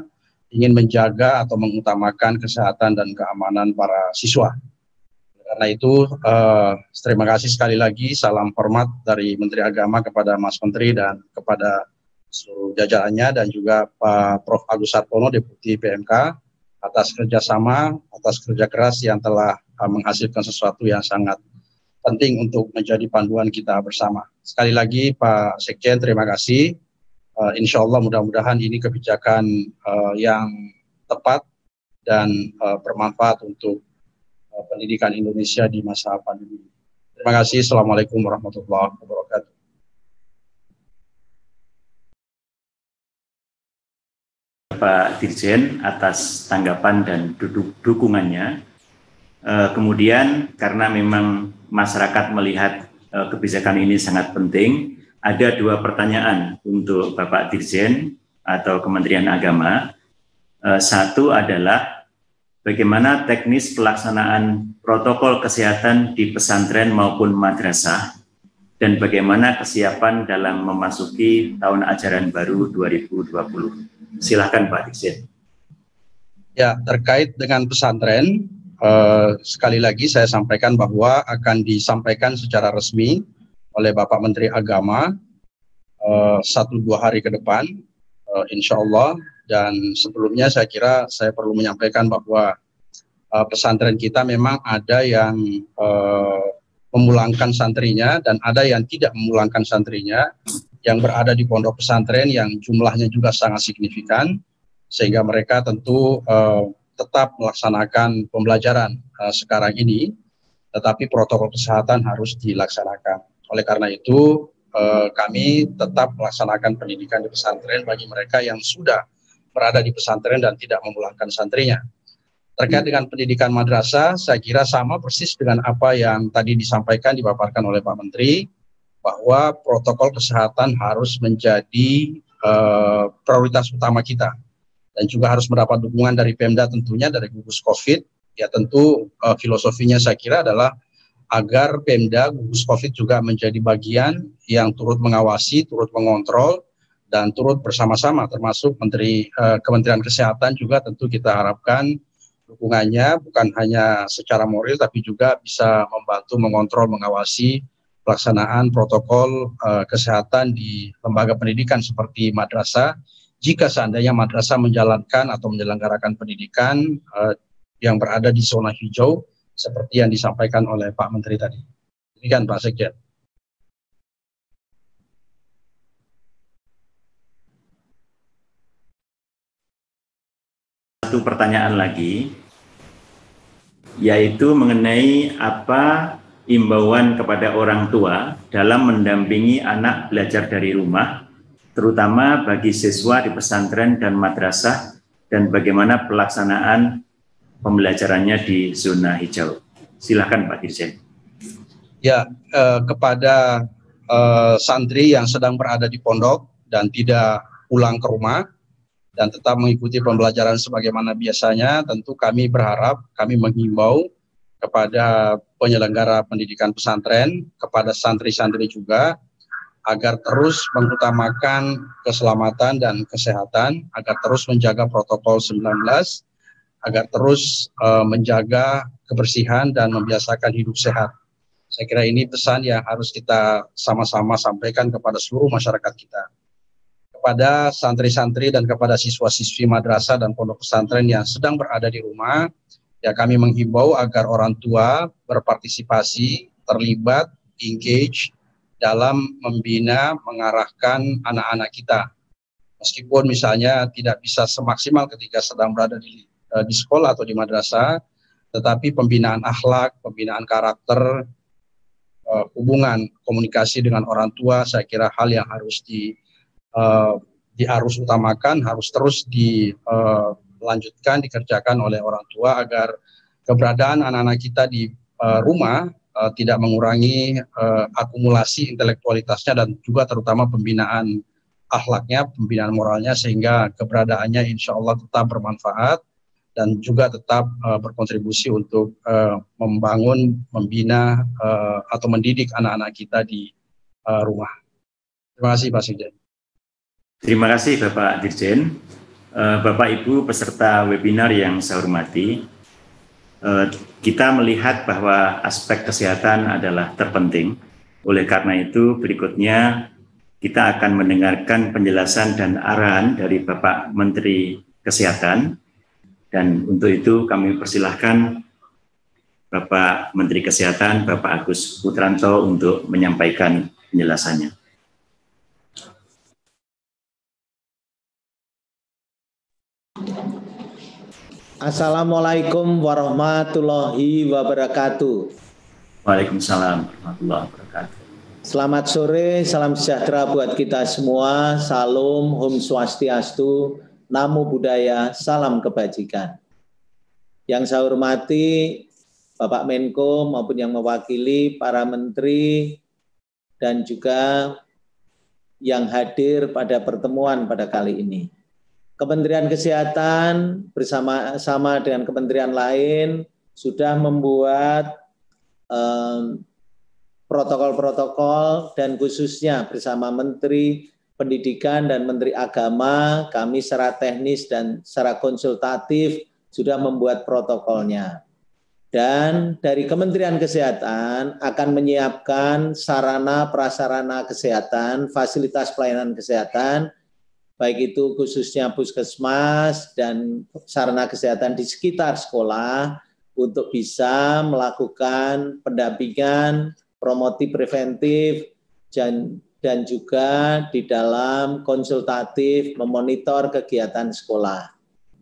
ingin menjaga atau mengutamakan kesehatan dan keamanan para siswa. Karena itu uh, terima kasih sekali lagi salam hormat dari Menteri Agama kepada Mas Menteri dan kepada seluruh jajarannya dan juga Pak Prof. Agus Sartono Deputi PMK atas kerjasama, atas kerja keras yang telah eh, menghasilkan sesuatu yang sangat penting untuk menjadi panduan kita bersama. Sekali lagi Pak Sekjen terima kasih. Uh, eh, insya Allah mudah-mudahan ini kebijakan uh, yang tepat dan uh, bermanfaat untuk uh, pendidikan Indonesia di masa pandemi. Terima kasih. Assalamualaikum warahmatullahi wabarakatuh. Pak Dirjen atas tanggapan dan duduk dukungannya. Eh, kemudian karena memang masyarakat melihat eh, kebijakan ini sangat penting, ada dua pertanyaan untuk Bapak Dirjen atau Kementerian Agama. Eh, satu adalah bagaimana teknis pelaksanaan protokol kesehatan di pesantren maupun madrasah dan bagaimana kesiapan dalam memasuki tahun ajaran baru 2020. Silahkan Pak Dixit. Ya, terkait dengan pesantren, eh, sekali lagi saya sampaikan bahwa akan disampaikan secara resmi oleh Bapak Menteri Agama eh, satu dua hari ke depan, eh, insya Allah. Dan sebelumnya saya kira saya perlu menyampaikan bahwa eh, pesantren kita memang ada yang eh, memulangkan santrinya dan ada yang tidak memulangkan santrinya yang berada di pondok pesantren yang jumlahnya juga sangat signifikan sehingga mereka tentu uh, tetap melaksanakan pembelajaran uh, sekarang ini tetapi protokol kesehatan harus dilaksanakan. Oleh karena itu uh, kami tetap melaksanakan pendidikan di pesantren bagi mereka yang sudah berada di pesantren dan tidak memulangkan santrinya. Terkait dengan pendidikan madrasah, saya kira sama persis dengan apa yang tadi disampaikan, dipaparkan oleh Pak Menteri bahwa protokol kesehatan harus menjadi uh, prioritas utama kita dan juga harus mendapat dukungan dari Pemda tentunya dari gugus Covid ya tentu uh, filosofinya saya kira adalah agar Pemda gugus Covid juga menjadi bagian yang turut mengawasi, turut mengontrol dan turut bersama-sama termasuk Menteri uh, Kementerian Kesehatan juga tentu kita harapkan dukungannya bukan hanya secara moral tapi juga bisa membantu mengontrol, mengawasi pelaksanaan protokol uh, kesehatan di lembaga pendidikan seperti madrasah jika seandainya madrasah menjalankan atau menyelenggarakan pendidikan uh, yang berada di zona hijau seperti yang disampaikan oleh Pak Menteri tadi. ini kan Pak Sekjen. Satu pertanyaan lagi, yaitu mengenai apa imbauan kepada orang tua dalam mendampingi anak belajar dari rumah, terutama bagi siswa di pesantren dan madrasah, dan bagaimana pelaksanaan pembelajarannya di zona hijau. Silakan Pak Dirjen. Ya, eh, kepada eh, santri yang sedang berada di pondok dan tidak pulang ke rumah, dan tetap mengikuti pembelajaran sebagaimana biasanya, tentu kami berharap, kami menghimbau kepada penyelenggara pendidikan pesantren, kepada santri-santri juga, agar terus mengutamakan keselamatan dan kesehatan, agar terus menjaga protokol 19, agar terus uh, menjaga kebersihan dan membiasakan hidup sehat. Saya kira ini pesan yang harus kita sama-sama sampaikan kepada seluruh masyarakat kita. Kepada santri-santri dan kepada siswa-siswi madrasah dan pondok pesantren yang sedang berada di rumah, Ya kami menghimbau agar orang tua berpartisipasi, terlibat, engage dalam membina, mengarahkan anak-anak kita. Meskipun misalnya tidak bisa semaksimal ketika sedang berada di, eh, di sekolah atau di madrasah, tetapi pembinaan akhlak, pembinaan karakter, eh, hubungan komunikasi dengan orang tua, saya kira hal yang harus di, eh, di harus utamakan, harus terus di dilanjutkan dikerjakan oleh orang tua agar keberadaan anak-anak kita di uh, rumah uh, tidak mengurangi uh, akumulasi intelektualitasnya dan juga terutama pembinaan akhlaknya, pembinaan moralnya sehingga keberadaannya insya Allah tetap bermanfaat dan juga tetap uh, berkontribusi untuk uh, membangun, membina uh, atau mendidik anak-anak kita di uh, rumah. Terima kasih Pak Sekjen. Terima kasih Bapak Dirjen. Eh, Bapak Ibu peserta webinar yang saya hormati, eh, kita melihat bahwa aspek kesehatan adalah terpenting. Oleh karena itu, berikutnya kita akan mendengarkan penjelasan dan arahan dari Bapak Menteri Kesehatan. Dan untuk itu kami persilahkan Bapak Menteri Kesehatan, Bapak Agus Putranto untuk menyampaikan penjelasannya. Assalamualaikum warahmatullahi wabarakatuh. Waalaikumsalam warahmatullahi wabarakatuh. Selamat sore, salam sejahtera buat kita semua. Salam, Om Swastiastu, Namo Buddhaya, salam kebajikan. Yang saya hormati Bapak Menko maupun yang mewakili para menteri dan juga yang hadir pada pertemuan pada kali ini. Kementerian Kesehatan bersama sama dengan kementerian lain sudah membuat protokol protokol-protokol dan khususnya bersama Menteri Pendidikan dan Menteri Agama kami secara teknis dan secara konsultatif sudah membuat protokolnya. Dan dari Kementerian Kesehatan akan menyiapkan sarana prasarana kesehatan, fasilitas pelayanan kesehatan baik itu khususnya puskesmas dan sarana kesehatan di sekitar sekolah untuk bisa melakukan pendampingan promotif preventif dan dan juga di dalam konsultatif memonitor kegiatan sekolah.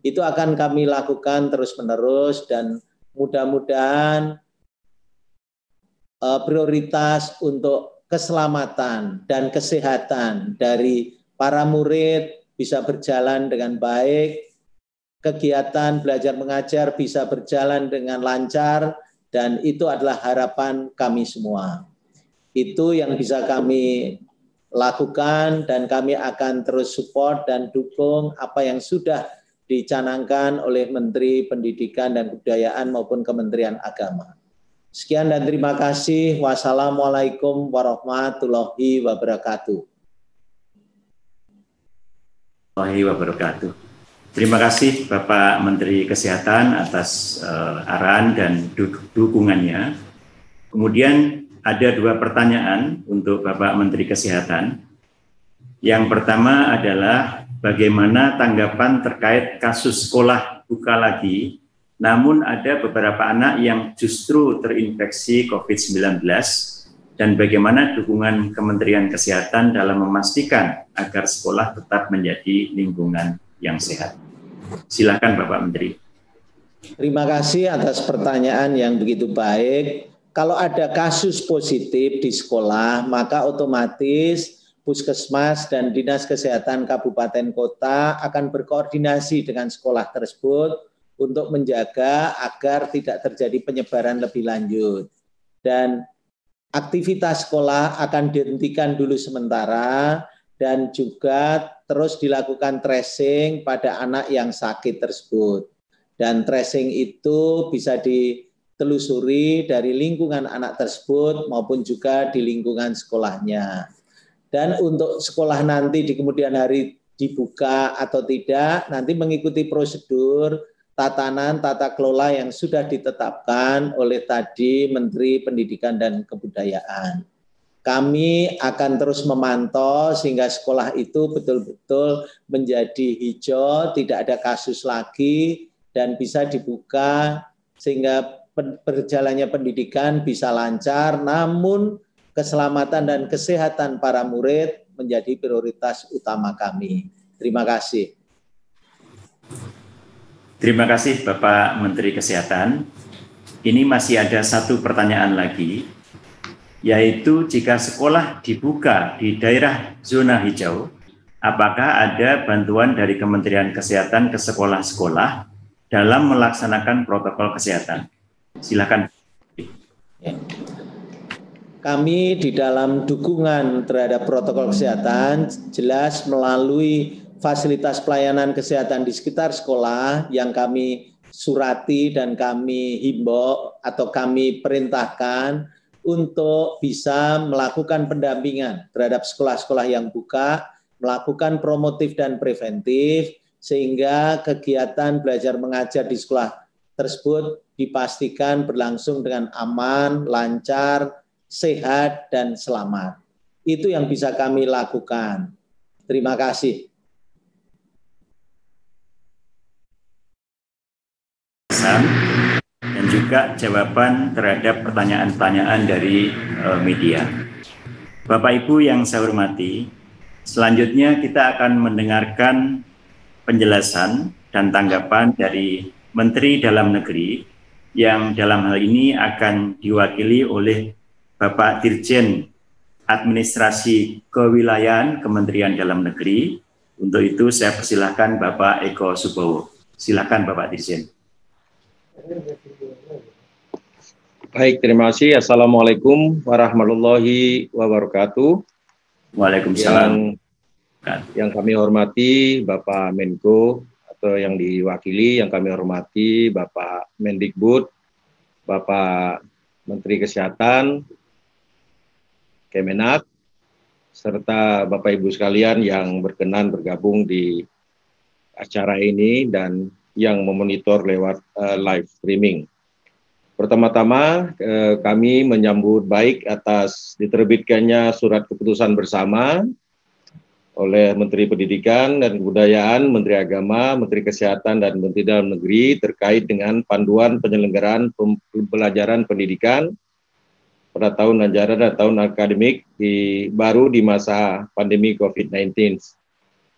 Itu akan kami lakukan terus-menerus dan mudah-mudahan eh, prioritas untuk keselamatan dan kesehatan dari para murid bisa berjalan dengan baik, kegiatan belajar mengajar bisa berjalan dengan lancar, dan itu adalah harapan kami semua. Itu yang bisa kami lakukan dan kami akan terus support dan dukung apa yang sudah dicanangkan oleh Menteri Pendidikan dan Kebudayaan maupun Kementerian Agama. Sekian dan terima kasih. Wassalamualaikum warahmatullahi wabarakatuh warahmatullahi wabarakatuh. Terima kasih Bapak Menteri Kesehatan atas uh, arahan dan du dukungannya. Kemudian ada dua pertanyaan untuk Bapak Menteri Kesehatan. Yang pertama adalah bagaimana tanggapan terkait kasus sekolah buka lagi, namun ada beberapa anak yang justru terinfeksi COVID-19 dan bagaimana dukungan Kementerian Kesehatan dalam memastikan agar sekolah tetap menjadi lingkungan yang sehat. Silakan Bapak Menteri. Terima kasih atas pertanyaan yang begitu baik. Kalau ada kasus positif di sekolah, maka otomatis puskesmas dan dinas kesehatan kabupaten kota akan berkoordinasi dengan sekolah tersebut untuk menjaga agar tidak terjadi penyebaran lebih lanjut. Dan aktivitas sekolah akan dihentikan dulu sementara dan juga terus dilakukan tracing pada anak yang sakit tersebut. Dan tracing itu bisa ditelusuri dari lingkungan anak tersebut maupun juga di lingkungan sekolahnya. Dan untuk sekolah nanti di kemudian hari dibuka atau tidak, nanti mengikuti prosedur tatanan tata kelola yang sudah ditetapkan oleh tadi Menteri Pendidikan dan Kebudayaan. Kami akan terus memantau sehingga sekolah itu betul-betul menjadi hijau, tidak ada kasus lagi dan bisa dibuka sehingga berjalannya pendidikan bisa lancar namun keselamatan dan kesehatan para murid menjadi prioritas utama kami. Terima kasih. Terima kasih Bapak Menteri Kesehatan. Ini masih ada satu pertanyaan lagi, yaitu jika sekolah dibuka di daerah zona hijau, apakah ada bantuan dari Kementerian Kesehatan ke sekolah-sekolah dalam melaksanakan protokol kesehatan? Silakan. Ya. Kami di dalam dukungan terhadap protokol kesehatan jelas melalui fasilitas pelayanan kesehatan di sekitar sekolah yang kami surati dan kami himbau atau kami perintahkan untuk bisa melakukan pendampingan terhadap sekolah-sekolah yang buka, melakukan promotif dan preventif, sehingga kegiatan belajar mengajar di sekolah tersebut dipastikan berlangsung dengan aman, lancar, sehat, dan selamat. Itu yang bisa kami lakukan. Terima kasih. dan juga jawaban terhadap pertanyaan-pertanyaan dari uh, media. Bapak Ibu yang saya hormati, selanjutnya kita akan mendengarkan penjelasan dan tanggapan dari Menteri Dalam Negeri yang dalam hal ini akan diwakili oleh Bapak Dirjen Administrasi Kewilayahan Kementerian Dalam Negeri. Untuk itu saya persilahkan Bapak Eko Subowo. Silakan Bapak Dirjen. Baik, terima kasih. Assalamualaikum warahmatullahi wabarakatuh. Waalaikumsalam. Yang, yang kami hormati Bapak Menko atau yang diwakili yang kami hormati Bapak Mendikbud, Bapak Menteri Kesehatan, Kemenak, serta Bapak Ibu sekalian yang berkenan bergabung di acara ini dan yang memonitor lewat uh, live streaming. Pertama-tama eh, kami menyambut baik atas diterbitkannya surat keputusan bersama oleh Menteri Pendidikan dan Kebudayaan, Menteri Agama, Menteri Kesehatan, dan Menteri Dalam Negeri terkait dengan panduan penyelenggaraan pembelajaran pendidikan pada tahun ajaran dan tahun akademik di, baru di masa pandemi COVID-19.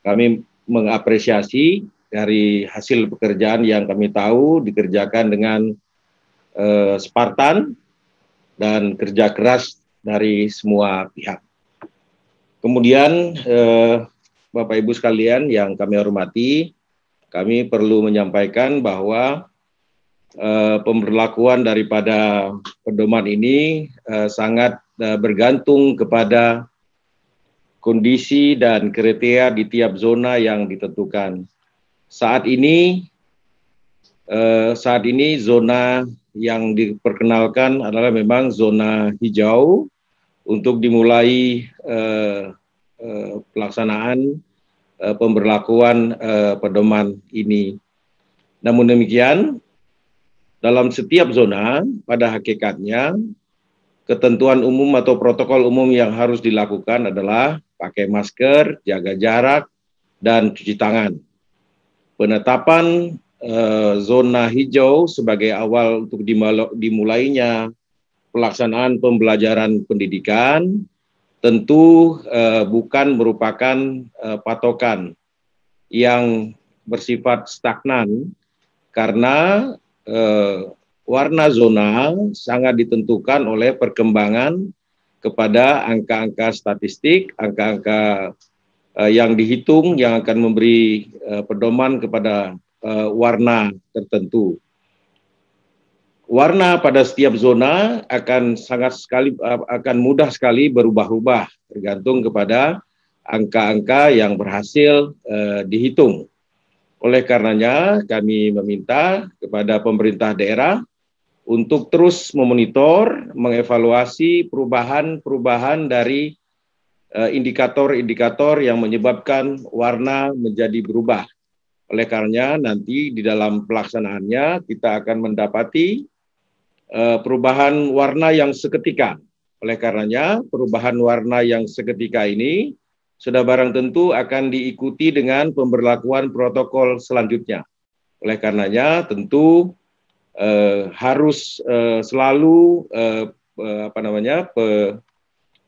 Kami mengapresiasi dari hasil pekerjaan yang kami tahu dikerjakan dengan eh, Spartan dan kerja keras dari semua pihak. Kemudian eh, Bapak Ibu sekalian yang kami hormati, kami perlu menyampaikan bahwa eh, pemberlakuan daripada pedoman ini eh, sangat eh, bergantung kepada kondisi dan kriteria di tiap zona yang ditentukan saat ini eh, saat ini zona yang diperkenalkan adalah memang zona hijau untuk dimulai eh, eh, pelaksanaan eh, pemberlakuan eh, pedoman ini. Namun demikian, dalam setiap zona pada hakikatnya ketentuan umum atau protokol umum yang harus dilakukan adalah pakai masker, jaga jarak, dan cuci tangan penetapan uh, zona hijau sebagai awal untuk dimulainya pelaksanaan pembelajaran pendidikan tentu uh, bukan merupakan uh, patokan yang bersifat stagnan karena uh, warna zona sangat ditentukan oleh perkembangan kepada angka-angka statistik, angka-angka uh, yang dihitung yang akan memberi uh, pedoman kepada uh, warna tertentu. Warna pada setiap zona akan sangat sekali akan mudah sekali berubah-ubah tergantung kepada angka-angka yang berhasil uh, dihitung. Oleh karenanya, kami meminta kepada pemerintah daerah untuk terus memonitor, mengevaluasi perubahan-perubahan dari Eh, indikator-indikator yang menyebabkan warna menjadi berubah. Oleh karenanya nanti di dalam pelaksanaannya kita akan mendapati eh, perubahan warna yang seketika. Oleh karenanya perubahan warna yang seketika ini sudah barang tentu akan diikuti dengan pemberlakuan protokol selanjutnya. Oleh karenanya tentu eh, harus eh, selalu eh, eh apa namanya pe,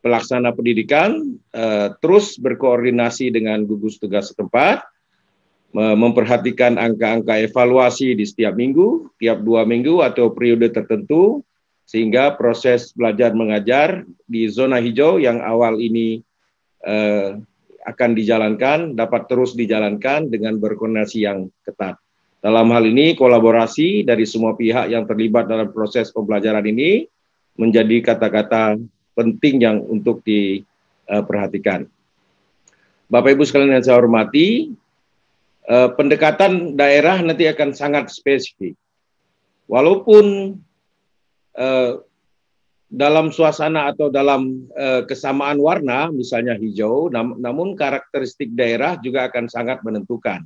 pelaksana pendidikan eh, terus berkoordinasi dengan gugus tugas setempat, memperhatikan angka-angka evaluasi di setiap minggu, tiap dua minggu atau periode tertentu, sehingga proses belajar mengajar di zona hijau yang awal ini eh, akan dijalankan dapat terus dijalankan dengan berkoordinasi yang ketat. Dalam hal ini kolaborasi dari semua pihak yang terlibat dalam proses pembelajaran ini menjadi kata-kata penting yang untuk diperhatikan. Eh, Bapak Ibu sekalian yang saya hormati, eh, pendekatan daerah nanti akan sangat spesifik. Walaupun eh, dalam suasana atau dalam kesamaan warna, misalnya hijau, namun karakteristik daerah juga akan sangat menentukan.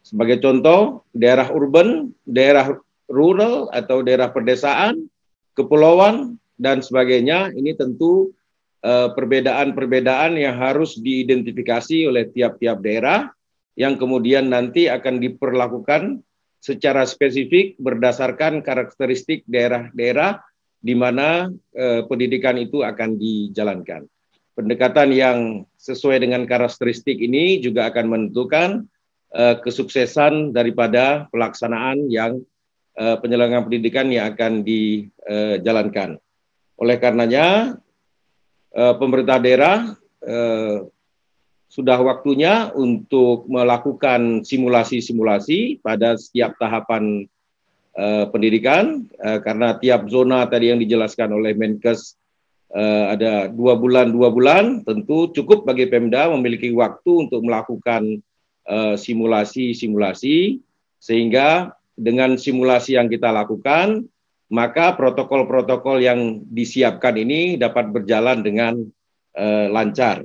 Sebagai contoh, daerah urban, daerah rural atau daerah pedesaan, kepulauan, dan sebagainya ini tentu eh, perbedaan-perbedaan yang harus diidentifikasi oleh tiap-tiap daerah yang kemudian nanti akan diperlakukan secara spesifik berdasarkan karakteristik daerah-daerah di mana uh, pendidikan itu akan dijalankan. Pendekatan yang sesuai dengan karakteristik ini juga akan menentukan uh, kesuksesan daripada pelaksanaan yang uh, penyelenggaraan pendidikan yang akan dijalankan. Oleh karenanya eh, pemerintah daerah eh, sudah waktunya untuk melakukan simulasi-simulasi pada setiap tahapan eh, pendidikan karena tiap zona tadi yang dijelaskan oleh Menkes ada dua bulan dua bulan tentu cukup bagi Pemda memiliki waktu untuk melakukan simulasi-simulasi sehingga dengan simulasi yang kita lakukan maka protokol-protokol yang disiapkan ini dapat berjalan dengan uh, lancar.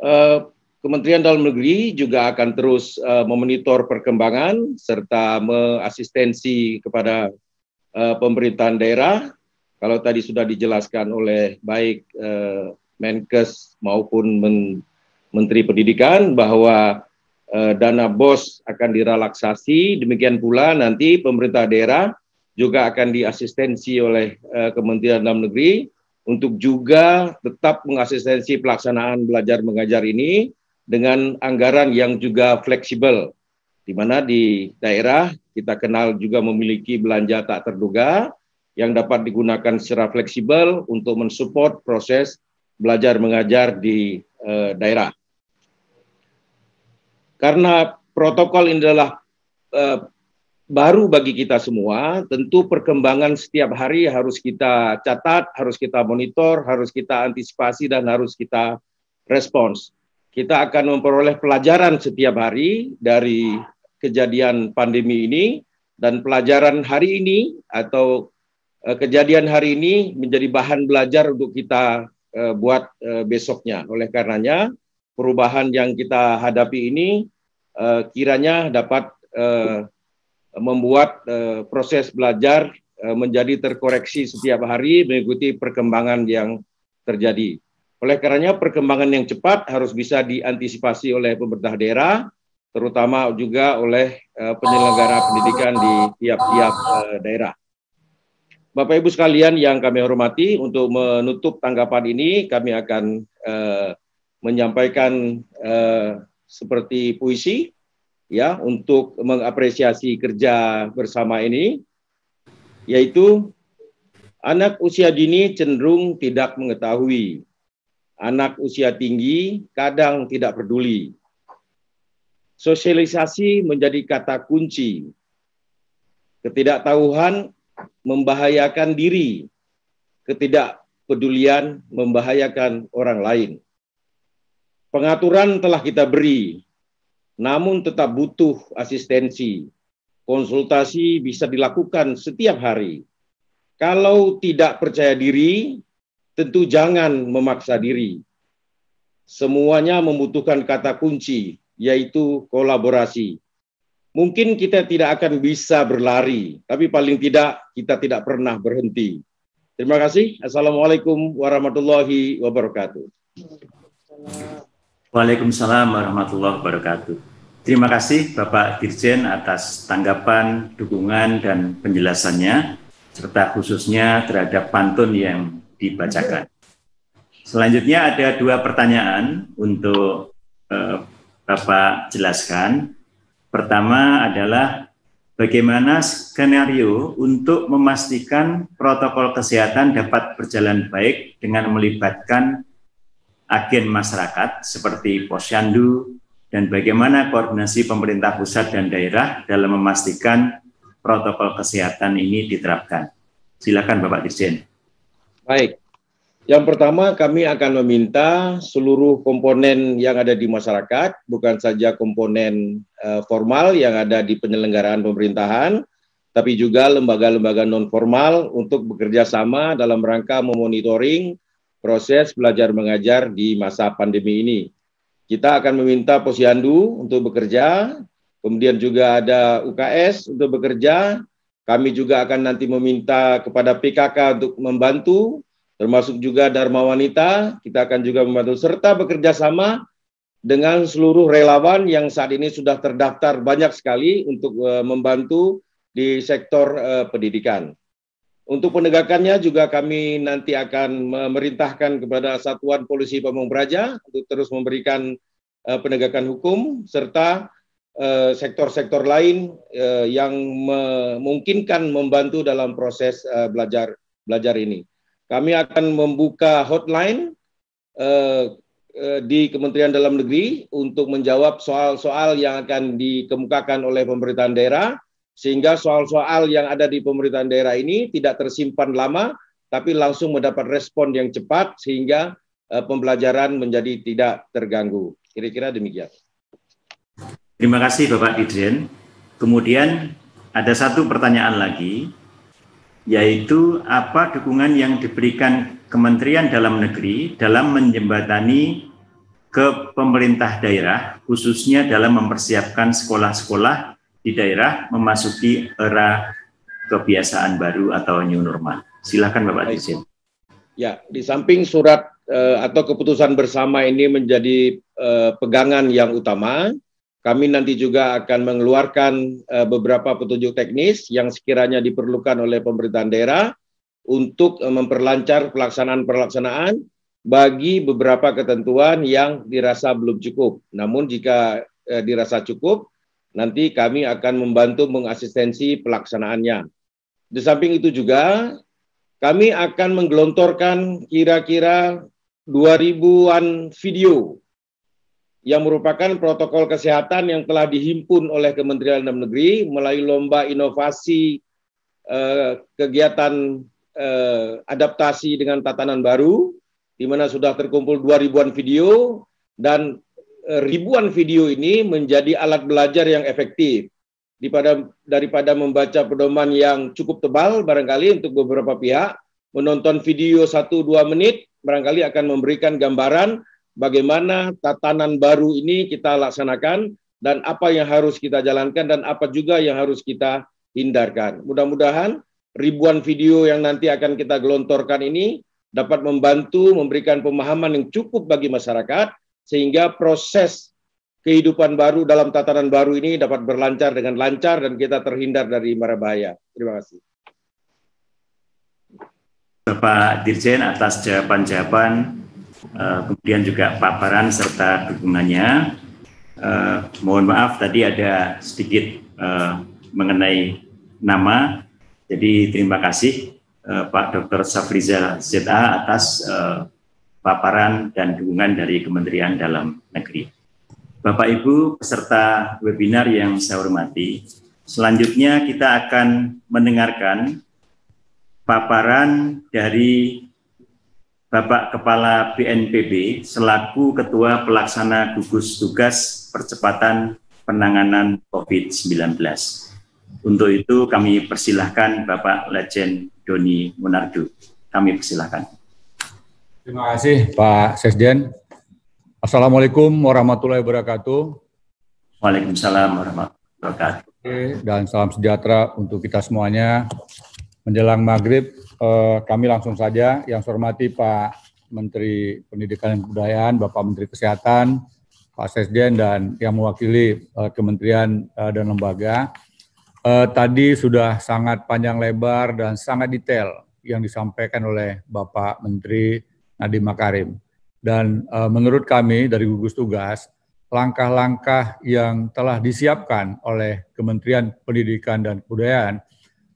Uh, Kementerian Dalam Negeri juga akan terus uh, memonitor perkembangan serta mengasistensi kepada uh, pemerintahan daerah. Kalau tadi sudah dijelaskan oleh baik uh, Menkes maupun Men Menteri Pendidikan bahwa uh, dana BOS akan direlaksasi, demikian pula nanti pemerintah daerah juga akan diasistensi oleh uh, Kementerian Dalam Negeri untuk juga tetap mengasistensi pelaksanaan belajar mengajar ini dengan anggaran yang juga fleksibel di mana di daerah kita kenal juga memiliki belanja tak terduga yang dapat digunakan secara fleksibel untuk mensupport proses belajar mengajar di e, daerah. Karena protokol ini adalah e, baru bagi kita semua. Tentu perkembangan setiap hari harus kita catat, harus kita monitor, harus kita antisipasi dan harus kita respons. Kita akan memperoleh pelajaran setiap hari dari kejadian pandemi ini dan pelajaran hari ini atau eh, kejadian hari ini menjadi bahan belajar untuk kita eh, buat eh, besoknya. Oleh karenanya, perubahan yang kita hadapi ini kiranya dapat membuat uh, proses belajar uh, menjadi terkoreksi setiap hari mengikuti perkembangan yang terjadi. Oleh karenanya perkembangan yang cepat harus bisa diantisipasi oleh pemerintah daerah, terutama juga oleh uh, penyelenggara pendidikan di tiap-tiap uh, daerah. Bapak Ibu sekalian yang kami hormati, untuk menutup tanggapan ini kami akan uh, menyampaikan uh, seperti puisi ya untuk mengapresiasi kerja bersama ini yaitu anak usia dini cenderung tidak mengetahui, anak usia tinggi kadang tidak peduli. Sosialisasi menjadi kata kunci. Ketidaktahuan membahayakan diri. Ketidakpedulian membahayakan orang lain. Pengaturan telah kita beri namun tetap butuh asistensi. Konsultasi bisa dilakukan setiap hari. Kalau tidak percaya diri, tentu jangan memaksa diri. Semuanya membutuhkan kata kunci, yaitu kolaborasi. Mungkin kita tidak akan bisa berlari, tapi paling tidak kita tidak pernah berhenti. Terima kasih. Assalamualaikum warahmatullahi wabarakatuh. Waalaikumsalam warahmatullahi wabarakatuh. Terima kasih Bapak Dirjen atas tanggapan, dukungan, dan penjelasannya, serta khususnya terhadap pantun yang dibacakan. Selanjutnya ada dua pertanyaan untuk eh, Bapak jelaskan. Pertama adalah bagaimana skenario untuk memastikan protokol kesehatan dapat berjalan baik dengan melibatkan agen masyarakat seperti posyandu, dan bagaimana koordinasi pemerintah pusat dan daerah dalam memastikan protokol kesehatan ini diterapkan. Silakan Bapak Dirjen. Baik. Yang pertama kami akan meminta seluruh komponen yang ada di masyarakat, bukan saja komponen uh, formal yang ada di penyelenggaraan pemerintahan, tapi juga lembaga-lembaga non formal untuk bekerja sama dalam rangka memonitoring proses belajar mengajar di masa pandemi ini kita akan meminta posyandu untuk bekerja, kemudian juga ada UKS untuk bekerja. Kami juga akan nanti meminta kepada PKK untuk membantu, termasuk juga Dharma Wanita. Kita akan juga membantu serta bekerja sama dengan seluruh relawan yang saat ini sudah terdaftar banyak sekali untuk eh, membantu di sektor eh, pendidikan. Untuk penegakannya juga kami nanti akan memerintahkan kepada Satuan Polisi Pamung Praja untuk terus memberikan uh, penegakan hukum serta sektor eh, sektor-sektor lain uh, yang memungkinkan membantu dalam proses uh, belajar belajar ini. Kami akan membuka hotline uh, uh, di Kementerian Dalam Negeri untuk menjawab soal-soal yang akan dikemukakan oleh pemerintahan daerah sehingga soal-soal yang ada di pemerintahan daerah ini tidak tersimpan lama, tapi langsung mendapat respon yang cepat sehingga uh, pembelajaran menjadi tidak terganggu. Kira-kira demikian. Terima kasih Bapak Idrin. Kemudian ada satu pertanyaan lagi, yaitu apa dukungan yang diberikan Kementerian Dalam Negeri dalam menjembatani ke pemerintah daerah, khususnya dalam mempersiapkan sekolah-sekolah di daerah memasuki era kebiasaan baru atau new normal. Silakan Bapak Dirjen. Ya, di samping surat uh, atau keputusan bersama ini menjadi uh, pegangan yang utama, kami nanti juga akan mengeluarkan uh, beberapa petunjuk teknis yang sekiranya diperlukan oleh pemerintahan daerah untuk uh, memperlancar pelaksanaan-pelaksanaan bagi beberapa ketentuan yang dirasa belum cukup. Namun jika uh, dirasa cukup, Nanti kami akan membantu mengasistensi pelaksanaannya. Di samping itu juga kami akan menggelontorkan kira-kira 2000-an video yang merupakan protokol kesehatan yang telah dihimpun oleh Kementerian Dalam Negeri melalui lomba inovasi eh, kegiatan eh, adaptasi dengan tatanan baru di mana sudah terkumpul 2000-an video dan Eh, ribuan video ini menjadi alat belajar yang efektif daripada daripada membaca pedoman yang cukup tebal barangkali untuk beberapa pihak menonton video 1 2 menit barangkali akan memberikan gambaran bagaimana tatanan baru ini kita laksanakan dan apa yang harus kita jalankan dan apa juga yang harus kita hindarkan. Mudah-mudahan ribuan video yang nanti akan kita gelontorkan ini dapat membantu memberikan pemahaman yang cukup bagi masyarakat sehingga proses kehidupan baru dalam tatanan baru ini dapat berlancar dengan lancar dan kita terhindar dari mara bahaya. Terima kasih. Bapak Dirjen atas jawaban-jawaban eh, kemudian juga paparan serta dukungannya. Eh, mohon maaf tadi ada sedikit eh, mengenai nama. Jadi terima kasih Pak Dr. Safriza ZA atas paparan dan dukungan dari Kementerian Dalam Negeri. Bapak Ibu peserta webinar yang saya hormati, selanjutnya kita akan mendengarkan paparan dari Bapak Kepala BNPB selaku Ketua Pelaksana Gugus Tugas Percepatan Penanganan COVID-19. Untuk itu kami persilahkan Bapak Legend Doni Munardo. Kami persilahkan. Terima kasih Pak Sekjen. Assalamualaikum warahmatullahi wabarakatuh. Waalaikumsalam warahmatullahi wabarakatuh. dan salam sejahtera untuk kita semuanya. Menjelang maghrib, eh, kami langsung saja yang saya hormati Pak Menteri Pendidikan dan Kebudayaan, Bapak Menteri Kesehatan, Pak Sekjen, dan yang mewakili eh, kementerian eh, dan lembaga. Eh, tadi sudah sangat panjang lebar dan sangat detail yang disampaikan oleh Bapak Menteri Nadiem Makarim. Dan e, menurut kami dari gugus tugas, langkah-langkah yang telah disiapkan oleh Kementerian Pendidikan dan Kebudayaan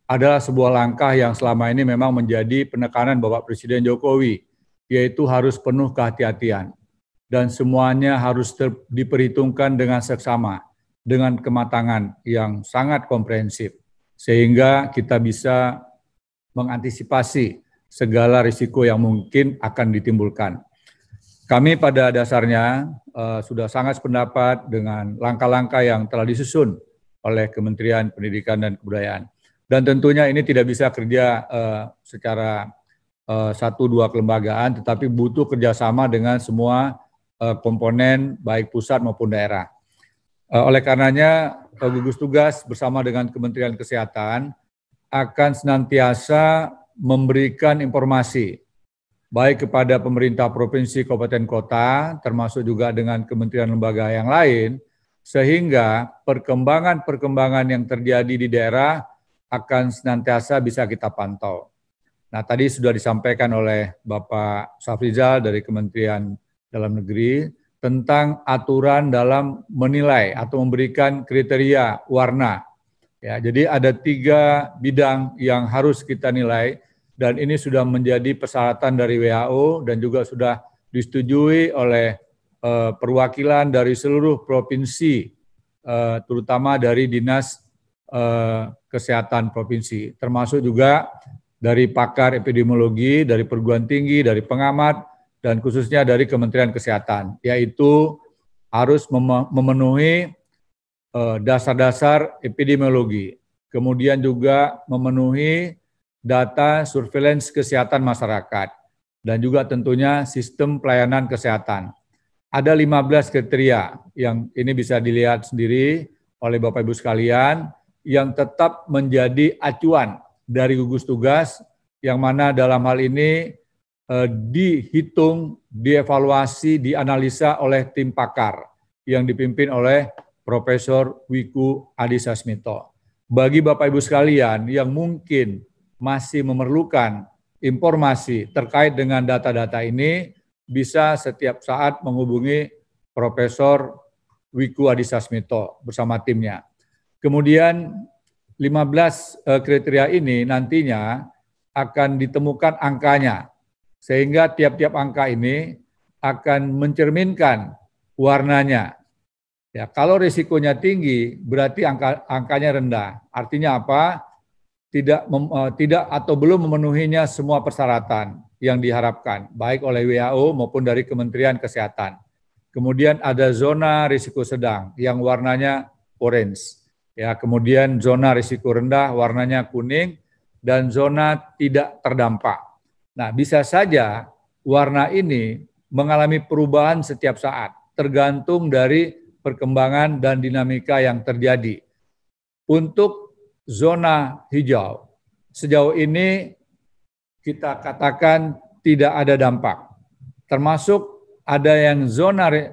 adalah sebuah langkah yang selama ini memang menjadi penekanan Bapak Presiden Jokowi, yaitu harus penuh kehati-hatian. Dan semuanya harus diperhitungkan dengan seksama, dengan kematangan yang sangat komprehensif. Sehingga kita bisa mengantisipasi segala risiko yang mungkin akan ditimbulkan. Kami pada dasarnya uh, sudah sangat sependapat dengan langkah-langkah yang telah disusun oleh Kementerian Pendidikan dan Kebudayaan. Dan tentunya ini tidak bisa kerja uh, secara uh, satu dua kelembagaan, tetapi butuh kerjasama dengan semua uh, komponen baik pusat maupun daerah. Uh, oleh karenanya uh, gugus tugas bersama dengan Kementerian Kesehatan akan senantiasa memberikan informasi baik kepada pemerintah provinsi, kabupaten, kota, termasuk juga dengan kementerian lembaga yang lain, sehingga perkembangan-perkembangan yang terjadi di daerah akan senantiasa bisa kita pantau. Nah, tadi sudah disampaikan oleh Bapak Safrizal dari Kementerian Dalam Negeri tentang aturan dalam menilai atau memberikan kriteria warna Ya, jadi ada tiga bidang yang harus kita nilai dan ini sudah menjadi persyaratan dari WHO dan juga sudah disetujui oleh eh, perwakilan dari seluruh provinsi, eh, terutama dari dinas eh, kesehatan provinsi, termasuk juga dari pakar epidemiologi, dari perguruan tinggi, dari pengamat, dan khususnya dari Kementerian Kesehatan, yaitu harus memenuhi Eh, dasar-dasar epidemiologi, kemudian juga memenuhi data surveillance kesehatan masyarakat, dan juga tentunya sistem pelayanan kesehatan. Ada 15 kriteria yang ini bisa dilihat sendiri oleh Bapak-Ibu sekalian yang tetap menjadi acuan dari gugus tugas yang mana dalam hal ini eh, dihitung, dievaluasi, dianalisa oleh tim pakar yang dipimpin oleh Profesor Wiku Adhisa Smito. Bagi Bapak Ibu sekalian yang mungkin masih memerlukan informasi terkait dengan data-data ini, bisa setiap saat menghubungi Profesor Wiku Adhisa Smito bersama timnya. Kemudian 15 eh, kriteria ini nantinya akan ditemukan angkanya, sehingga tiap-tiap angka ini akan mencerminkan warnanya Ya, kalau risikonya tinggi, berarti angka, angkanya rendah. Artinya apa? Tidak mem, uh, tidak atau belum memenuhinya semua persyaratan yang diharapkan, baik oleh WHO maupun dari Kementerian Kesehatan. Kemudian ada zona risiko sedang yang warnanya orange. Ya, kemudian zona risiko rendah warnanya kuning dan zona tidak terdampak. Nah, bisa saja warna ini mengalami perubahan setiap saat, tergantung dari perkembangan dan dinamika yang terjadi. Untuk zona hijau, sejauh ini kita katakan tidak ada dampak. Termasuk ada yang zona eh,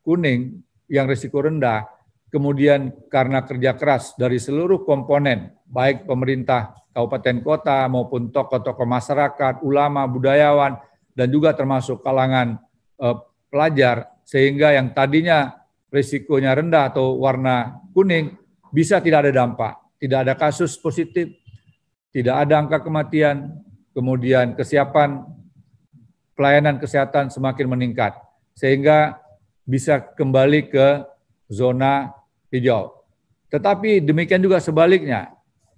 kuning yang risiko rendah, kemudian karena kerja keras dari seluruh komponen, baik pemerintah kabupaten kota maupun tokoh-tokoh masyarakat, ulama, budayawan, dan juga termasuk kalangan eh, pelajar, sehingga yang tadinya risikonya rendah atau warna kuning, bisa tidak ada dampak. Tidak ada kasus positif, tidak ada angka kematian, kemudian kesiapan pelayanan kesehatan semakin meningkat. Sehingga bisa kembali ke zona hijau. Tetapi demikian juga sebaliknya,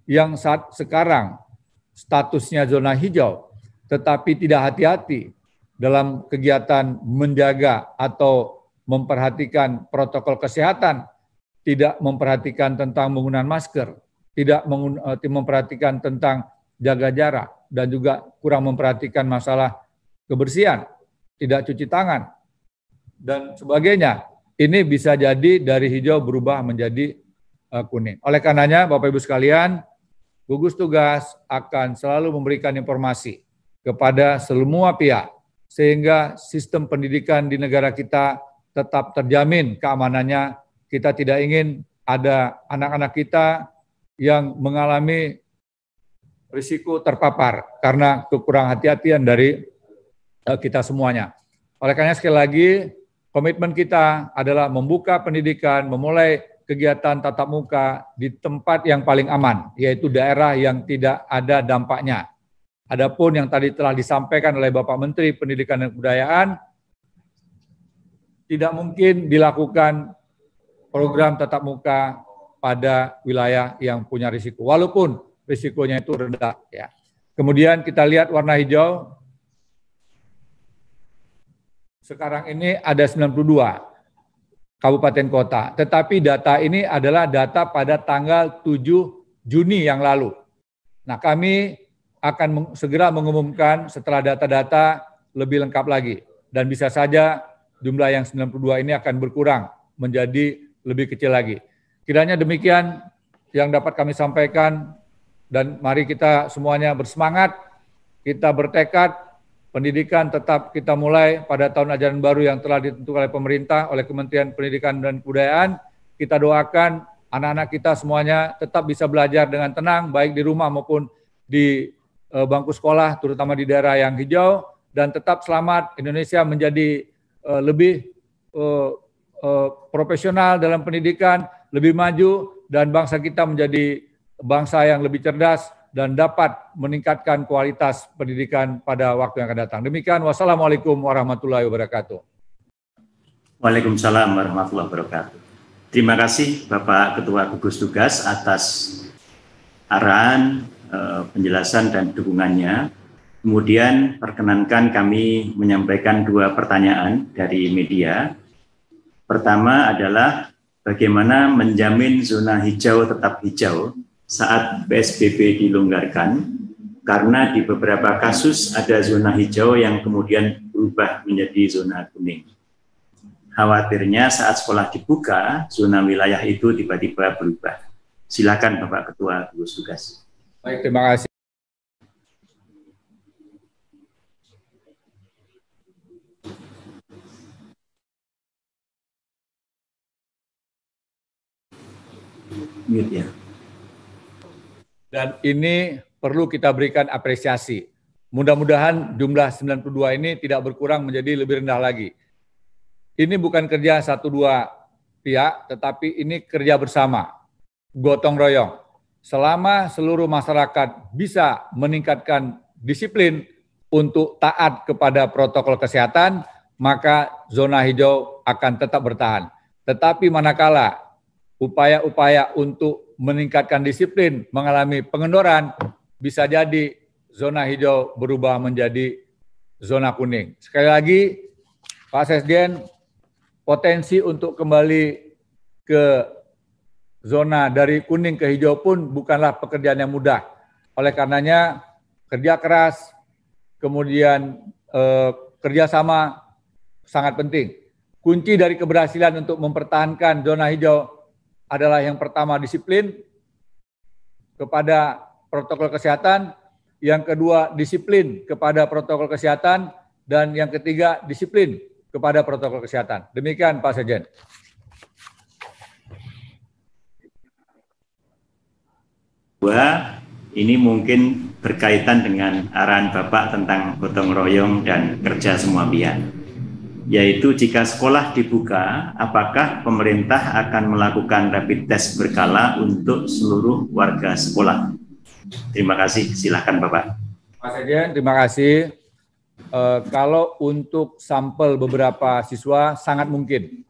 yang saat sekarang statusnya zona hijau, tetapi tidak hati-hati dalam kegiatan menjaga atau memperhatikan protokol kesehatan, tidak memperhatikan tentang menggunakan masker, tidak eh, memperhatikan tentang jaga jarak, dan juga kurang memperhatikan masalah kebersihan, tidak cuci tangan, dan sebagainya. Ini bisa jadi dari hijau berubah menjadi eh, kuning. Oleh karenanya, Bapak Ibu sekalian, gugus tugas akan selalu memberikan informasi kepada semua pihak, sehingga sistem pendidikan di negara kita tetap terjamin keamanannya. Kita tidak ingin ada anak-anak kita yang mengalami risiko terpapar karena kekurangan hati-hatian dari eh, kita semuanya. Oleh karena sekali lagi komitmen kita adalah membuka pendidikan, memulai kegiatan tatap muka di tempat yang paling aman, yaitu daerah yang tidak ada dampaknya. Adapun yang tadi telah disampaikan oleh Bapak Menteri Pendidikan dan Kebudayaan, tidak mungkin dilakukan program tetap muka pada wilayah yang punya risiko, walaupun risikonya itu rendah. Ya. Kemudian kita lihat warna hijau. Sekarang ini ada 92 kabupaten kota. Tetapi data ini adalah data pada tanggal 7 Juni yang lalu. Nah, kami akan segera mengumumkan setelah data-data lebih lengkap lagi dan bisa saja jumlah yang 92 ini akan berkurang menjadi lebih kecil lagi. Kiranya demikian yang dapat kami sampaikan dan mari kita semuanya bersemangat, kita bertekad pendidikan tetap kita mulai pada tahun ajaran baru yang telah ditentukan oleh pemerintah oleh Kementerian Pendidikan dan Kebudayaan. Kita doakan anak-anak kita semuanya tetap bisa belajar dengan tenang baik di rumah maupun di eh, bangku sekolah terutama di daerah yang hijau dan tetap selamat Indonesia menjadi uh, lebih uh, uh, profesional dalam pendidikan, lebih maju dan bangsa kita menjadi bangsa yang lebih cerdas dan dapat meningkatkan kualitas pendidikan pada waktu yang akan datang. Demikian, wassalamualaikum warahmatullahi wabarakatuh. Waalaikumsalam warahmatullahi wabarakatuh. Terima kasih Bapak Ketua Gugus Tugas atas arahan, penjelasan, dan dukungannya. Kemudian perkenankan kami menyampaikan dua pertanyaan dari media. Pertama adalah bagaimana menjamin zona hijau tetap hijau saat PSBB dilonggarkan karena di beberapa kasus ada zona hijau yang kemudian berubah menjadi zona kuning. Khawatirnya saat sekolah dibuka, zona wilayah itu tiba-tiba berubah. Silakan Bapak Ketua gugus tugas. Baik, terima kasih. mute ya. Dan ini perlu kita berikan apresiasi. Mudah-mudahan jumlah 92 ini tidak berkurang menjadi lebih rendah lagi. Ini bukan kerja satu dua pihak, tetapi ini kerja bersama, gotong royong. Selama seluruh masyarakat bisa meningkatkan disiplin untuk taat kepada protokol kesehatan, maka zona hijau akan tetap bertahan. Tetapi manakala upaya-upaya untuk meningkatkan disiplin mengalami pengendoran, bisa jadi zona hijau berubah menjadi zona kuning. Sekali lagi, Pak Sesjen, potensi untuk kembali ke zona dari kuning ke hijau pun bukanlah pekerjaan yang mudah. Oleh karenanya, kerja keras, kemudian eh, kerjasama sangat penting. Kunci dari keberhasilan untuk mempertahankan zona hijau adalah yang pertama disiplin kepada protokol kesehatan, yang kedua disiplin kepada protokol kesehatan, dan yang ketiga disiplin kepada protokol kesehatan. Demikian Pak Sejen. Dua, ini mungkin berkaitan dengan arahan Bapak tentang gotong royong dan kerja semua pihak yaitu jika sekolah dibuka, apakah pemerintah akan melakukan rapid test berkala untuk seluruh warga sekolah? Terima kasih, silakan, Bapak. Mas Sekjen, terima kasih. E, kalau untuk sampel beberapa siswa, sangat mungkin.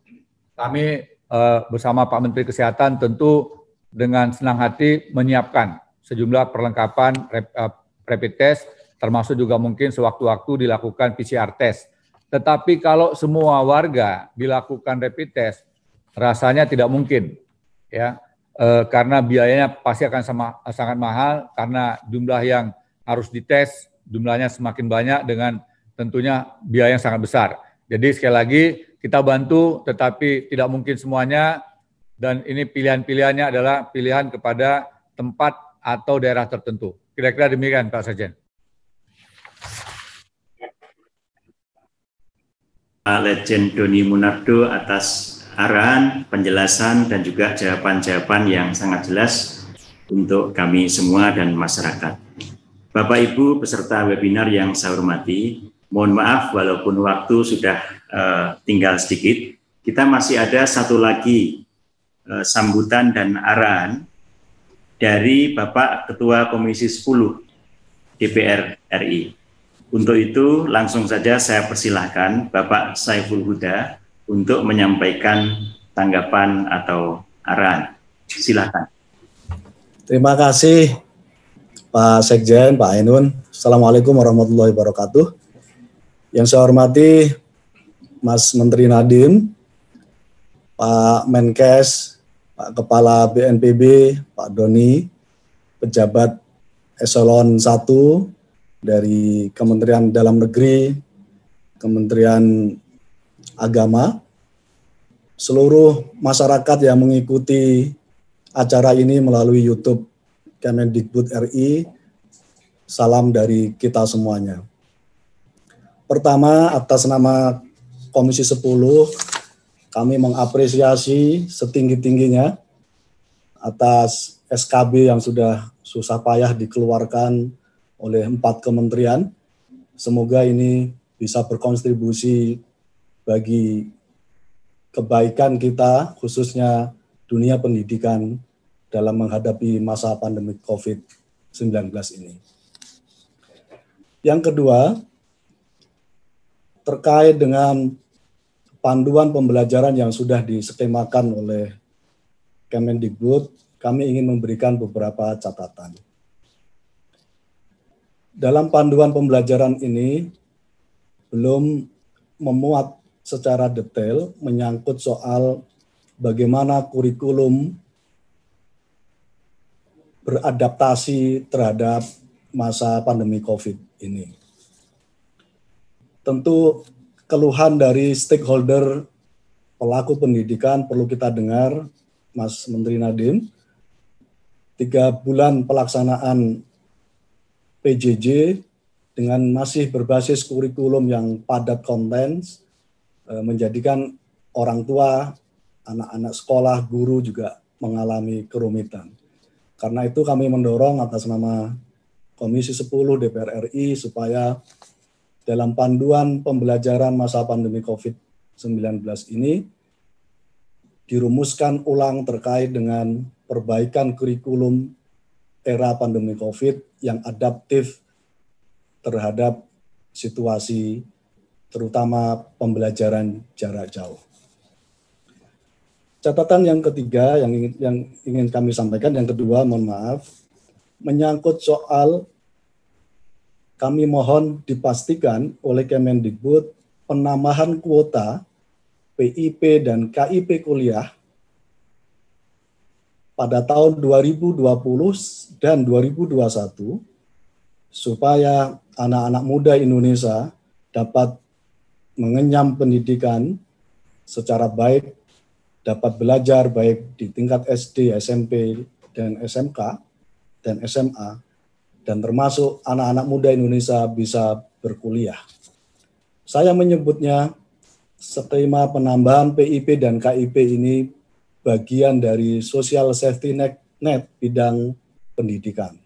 Kami e, bersama Pak Menteri Kesehatan tentu dengan senang hati menyiapkan sejumlah perlengkapan eh, rapid test, termasuk juga mungkin sewaktu-waktu dilakukan PCR test tetapi kalau semua warga dilakukan rapid test, rasanya tidak mungkin, ya, e, karena biayanya pasti akan sama, sangat mahal karena jumlah yang harus dites jumlahnya semakin banyak dengan tentunya biaya yang sangat besar. Jadi sekali lagi kita bantu, tetapi tidak mungkin semuanya. Dan ini pilihan-pilihannya adalah pilihan kepada tempat atau daerah tertentu. Kira-kira demikian, Pak Sajen. Pak Legend Doni Munardo atas arahan, penjelasan, dan juga jawaban-jawaban yang sangat jelas untuk kami semua dan masyarakat. Bapak Ibu peserta webinar yang saya hormati, mohon maaf walaupun waktu sudah uh, tinggal sedikit, kita masih ada satu lagi uh, sambutan dan arahan dari Bapak Ketua Komisi 10 DPR RI. Untuk itu langsung saja saya persilahkan Bapak Saiful Huda untuk menyampaikan tanggapan atau arahan. Silahkan. Terima kasih Pak Sekjen, Pak Ainun. Assalamualaikum warahmatullahi wabarakatuh. Yang saya hormati Mas Menteri Nadiem, Pak Menkes, Pak Kepala BNPB, Pak Doni, pejabat eselon 1, dari Kementerian Dalam Negeri, Kementerian Agama, seluruh masyarakat yang mengikuti acara ini melalui YouTube Kemendikbud RI. Salam dari kita semuanya. Pertama, atas nama Komisi 10, kami mengapresiasi setinggi-tingginya atas SKB yang sudah susah payah dikeluarkan oleh empat kementerian. Semoga ini bisa berkontribusi bagi kebaikan kita, khususnya dunia pendidikan dalam menghadapi masa pandemi COVID-19 ini. Yang kedua, terkait dengan panduan pembelajaran yang sudah disetemakan oleh Kemendikbud, kami ingin memberikan beberapa catatan dalam panduan pembelajaran ini belum memuat secara detail menyangkut soal bagaimana kurikulum beradaptasi terhadap masa pandemi COVID ini. Tentu keluhan dari stakeholder pelaku pendidikan perlu kita dengar, Mas Menteri Nadiem. Tiga bulan pelaksanaan PJJ dengan masih berbasis kurikulum yang padat konten eh, menjadikan orang tua, anak-anak sekolah, guru juga mengalami kerumitan. Karena itu kami mendorong atas nama Komisi 10 DPR RI supaya dalam panduan pembelajaran masa pandemi COVID-19 ini dirumuskan ulang terkait dengan perbaikan kurikulum era pandemi COVID yang adaptif terhadap situasi terutama pembelajaran jarak jauh. Catatan yang ketiga yang ingin, yang ingin kami sampaikan, yang kedua mohon maaf, menyangkut soal kami mohon dipastikan oleh Kemendikbud penambahan kuota PIP dan KIP kuliah pada tahun 2020 dan 2021 supaya anak-anak muda Indonesia dapat mengenyam pendidikan secara baik, dapat belajar baik di tingkat SD, SMP, dan SMK, dan SMA, dan termasuk anak-anak muda Indonesia bisa berkuliah. Saya menyebutnya skema penambahan PIP dan KIP ini bagian dari social safety net, net bidang pendidikan.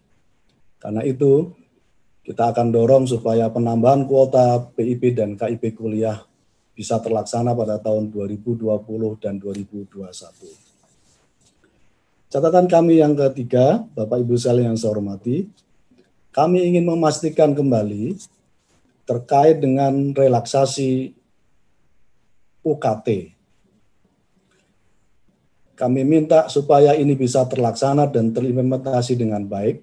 Karena itu, kita akan dorong supaya penambahan kuota PIP dan KIP kuliah bisa terlaksana pada tahun 2020 dan 2021. Catatan kami yang ketiga, Bapak Ibu sekalian yang saya hormati, kami ingin memastikan kembali terkait dengan relaksasi UKT kami minta supaya ini bisa terlaksana dan terimplementasi dengan baik.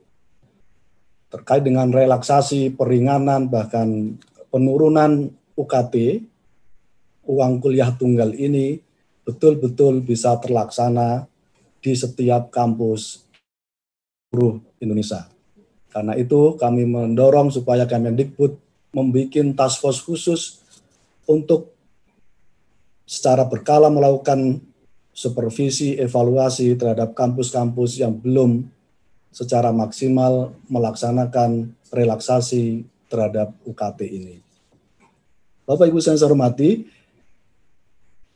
Terkait dengan relaksasi, peringanan, bahkan penurunan UKT, uang kuliah tunggal ini betul-betul bisa terlaksana di setiap kampus seluruh Indonesia. Karena itu kami mendorong supaya Kemendikbud membuat task force khusus untuk secara berkala melakukan supervisi evaluasi terhadap kampus-kampus yang belum secara maksimal melaksanakan relaksasi terhadap UKT ini. Bapak Ibu saya hormati,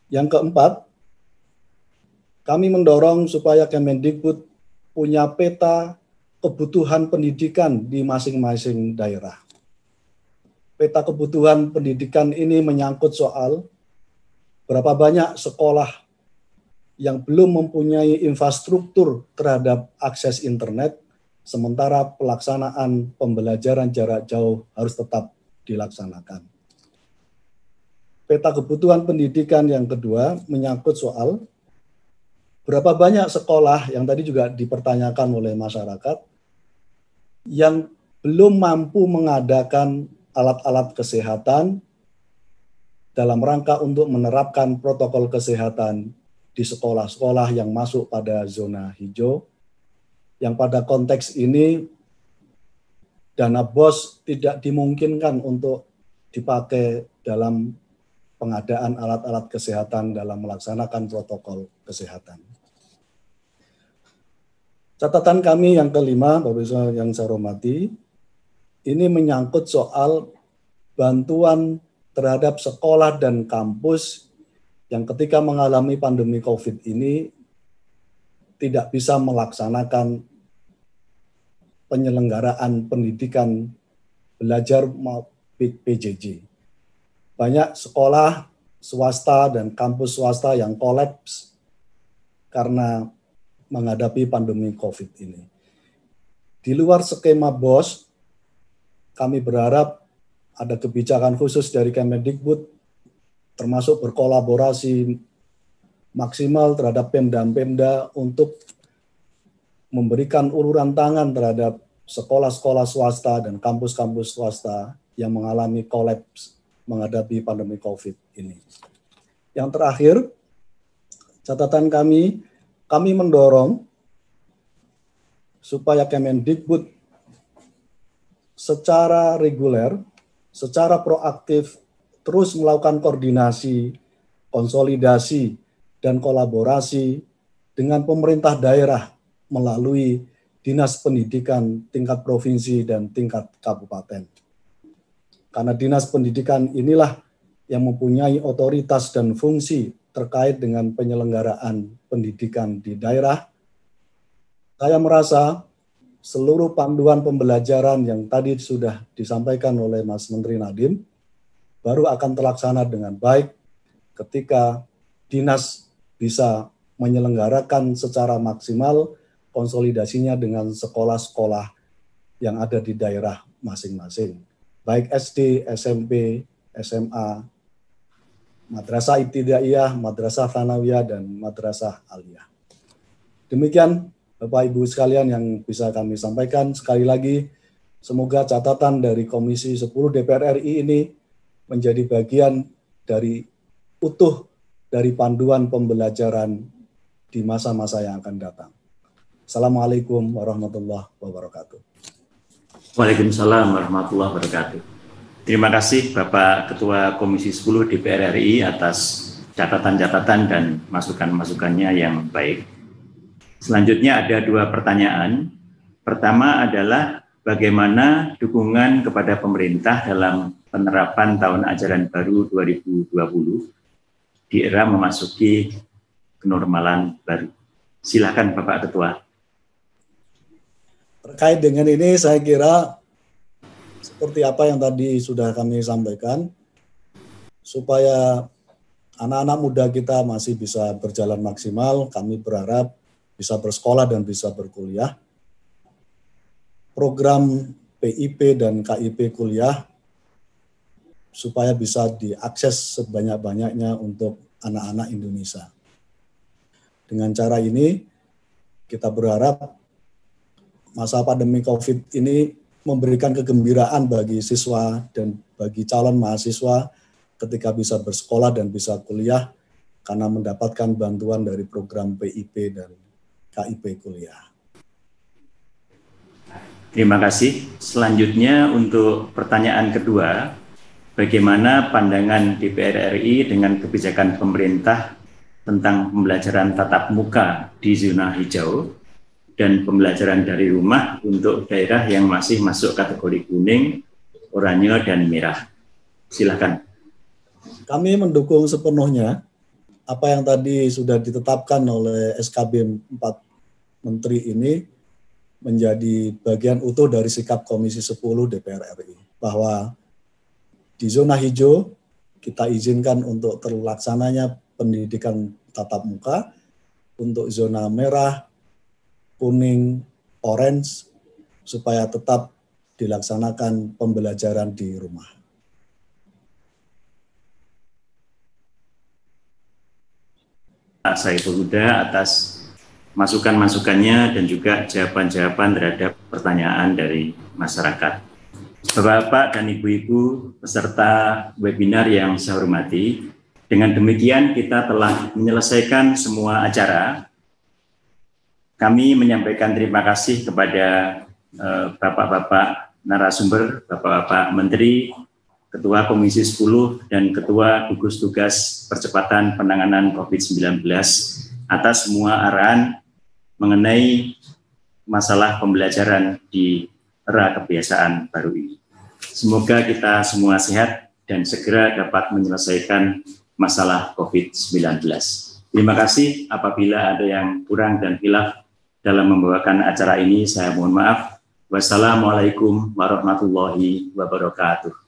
yang keempat, kami mendorong supaya Kemendikbud punya peta kebutuhan pendidikan di masing-masing daerah. Peta kebutuhan pendidikan ini menyangkut soal berapa banyak sekolah yang belum mempunyai infrastruktur terhadap akses internet, sementara pelaksanaan pembelajaran jarak jauh harus tetap dilaksanakan. Peta kebutuhan pendidikan yang kedua menyangkut soal berapa banyak sekolah yang tadi juga dipertanyakan oleh masyarakat yang belum mampu mengadakan alat-alat kesehatan dalam rangka untuk menerapkan protokol kesehatan di sekolah-sekolah yang masuk pada zona hijau. Yang pada konteks ini dana BOS tidak dimungkinkan untuk dipakai dalam pengadaan alat-alat kesehatan dalam melaksanakan protokol kesehatan. Catatan kami yang kelima, Bapak Ibu yang saya hormati, ini menyangkut soal bantuan terhadap sekolah dan kampus yang ketika mengalami pandemi COVID ini tidak bisa melaksanakan penyelenggaraan pendidikan belajar PJJ. Banyak sekolah swasta dan kampus swasta yang kolaps karena menghadapi pandemi COVID ini. Di luar skema BOS, kami berharap ada kebijakan khusus dari Kemendikbud termasuk berkolaborasi maksimal terhadap Pemda-Pemda untuk memberikan uluran tangan terhadap sekolah-sekolah swasta dan kampus-kampus swasta yang mengalami kolaps menghadapi pandemi COVID ini. Yang terakhir, catatan kami, kami mendorong supaya Kemendikbud secara reguler, secara proaktif terus melakukan koordinasi, konsolidasi, dan kolaborasi dengan pemerintah daerah melalui dinas pendidikan tingkat provinsi dan tingkat kabupaten. Karena dinas pendidikan inilah yang mempunyai otoritas dan fungsi terkait dengan penyelenggaraan pendidikan di daerah, saya merasa seluruh panduan pembelajaran yang tadi sudah disampaikan oleh Mas Menteri Nadiem baru akan terlaksana dengan baik ketika dinas bisa menyelenggarakan secara maksimal konsolidasinya dengan sekolah-sekolah yang ada di daerah masing-masing, baik SD, SMP, SMA, Madrasah Ibtidaiyah, Madrasah Tanawiyah, dan Madrasah Aliyah. Demikian Bapak Ibu sekalian yang bisa kami sampaikan. Sekali lagi, semoga catatan dari Komisi 10 DPR RI ini menjadi bagian dari utuh dari panduan pembelajaran di masa-masa yang akan datang. Assalamualaikum warahmatullahi wabarakatuh. Waalaikumsalam warahmatullahi wabarakatuh. Terima kasih Bapak Ketua Komisi 10 DPR RI atas catatan-catatan dan masukan-masukannya yang baik. Selanjutnya ada dua pertanyaan. Pertama adalah bagaimana dukungan kepada pemerintah dalam penerapan tahun ajaran baru 2020 di era memasuki kenormalan baru. Silakan Bapak Ketua. Terkait dengan ini saya kira seperti apa yang tadi sudah kami sampaikan, supaya anak-anak muda kita masih bisa berjalan maksimal, kami berharap bisa bersekolah dan bisa berkuliah. Program PIP dan KIP kuliah supaya bisa diakses sebanyak-banyaknya untuk anak-anak Indonesia. Dengan cara ini, kita berharap masa pandemi COVID ini memberikan kegembiraan bagi siswa dan bagi calon mahasiswa ketika bisa bersekolah dan bisa kuliah karena mendapatkan bantuan dari program PIP dan KIP kuliah. Terima kasih. Selanjutnya untuk pertanyaan kedua, bagaimana pandangan DPR RI dengan kebijakan pemerintah tentang pembelajaran tatap muka di zona hijau dan pembelajaran dari rumah untuk daerah yang masih masuk kategori kuning, oranye, dan merah. Silakan. Kami mendukung sepenuhnya apa yang tadi sudah ditetapkan oleh SKB 4 Menteri ini menjadi bagian utuh dari sikap Komisi 10 DPR RI bahwa di zona hijau, kita izinkan untuk terlaksananya pendidikan tatap muka. Untuk zona merah, kuning, orange, supaya tetap dilaksanakan pembelajaran di rumah. Pak Saiful Huda atas masukan-masukannya dan juga jawaban-jawaban terhadap pertanyaan dari masyarakat. Bapak-bapak dan ibu-ibu peserta webinar yang saya hormati, dengan demikian kita telah menyelesaikan semua acara. Kami menyampaikan terima kasih kepada eh, Bapak-bapak narasumber, Bapak-bapak menteri, Ketua Komisi 10 dan Ketua Gugus Tugas Percepatan Penanganan COVID-19 atas semua arahan mengenai masalah pembelajaran di era kebiasaan baru ini. Semoga kita semua sehat dan segera dapat menyelesaikan masalah COVID-19. Terima kasih apabila ada yang kurang dan hilaf dalam membawakan acara ini, saya mohon maaf. Wassalamualaikum warahmatullahi wabarakatuh.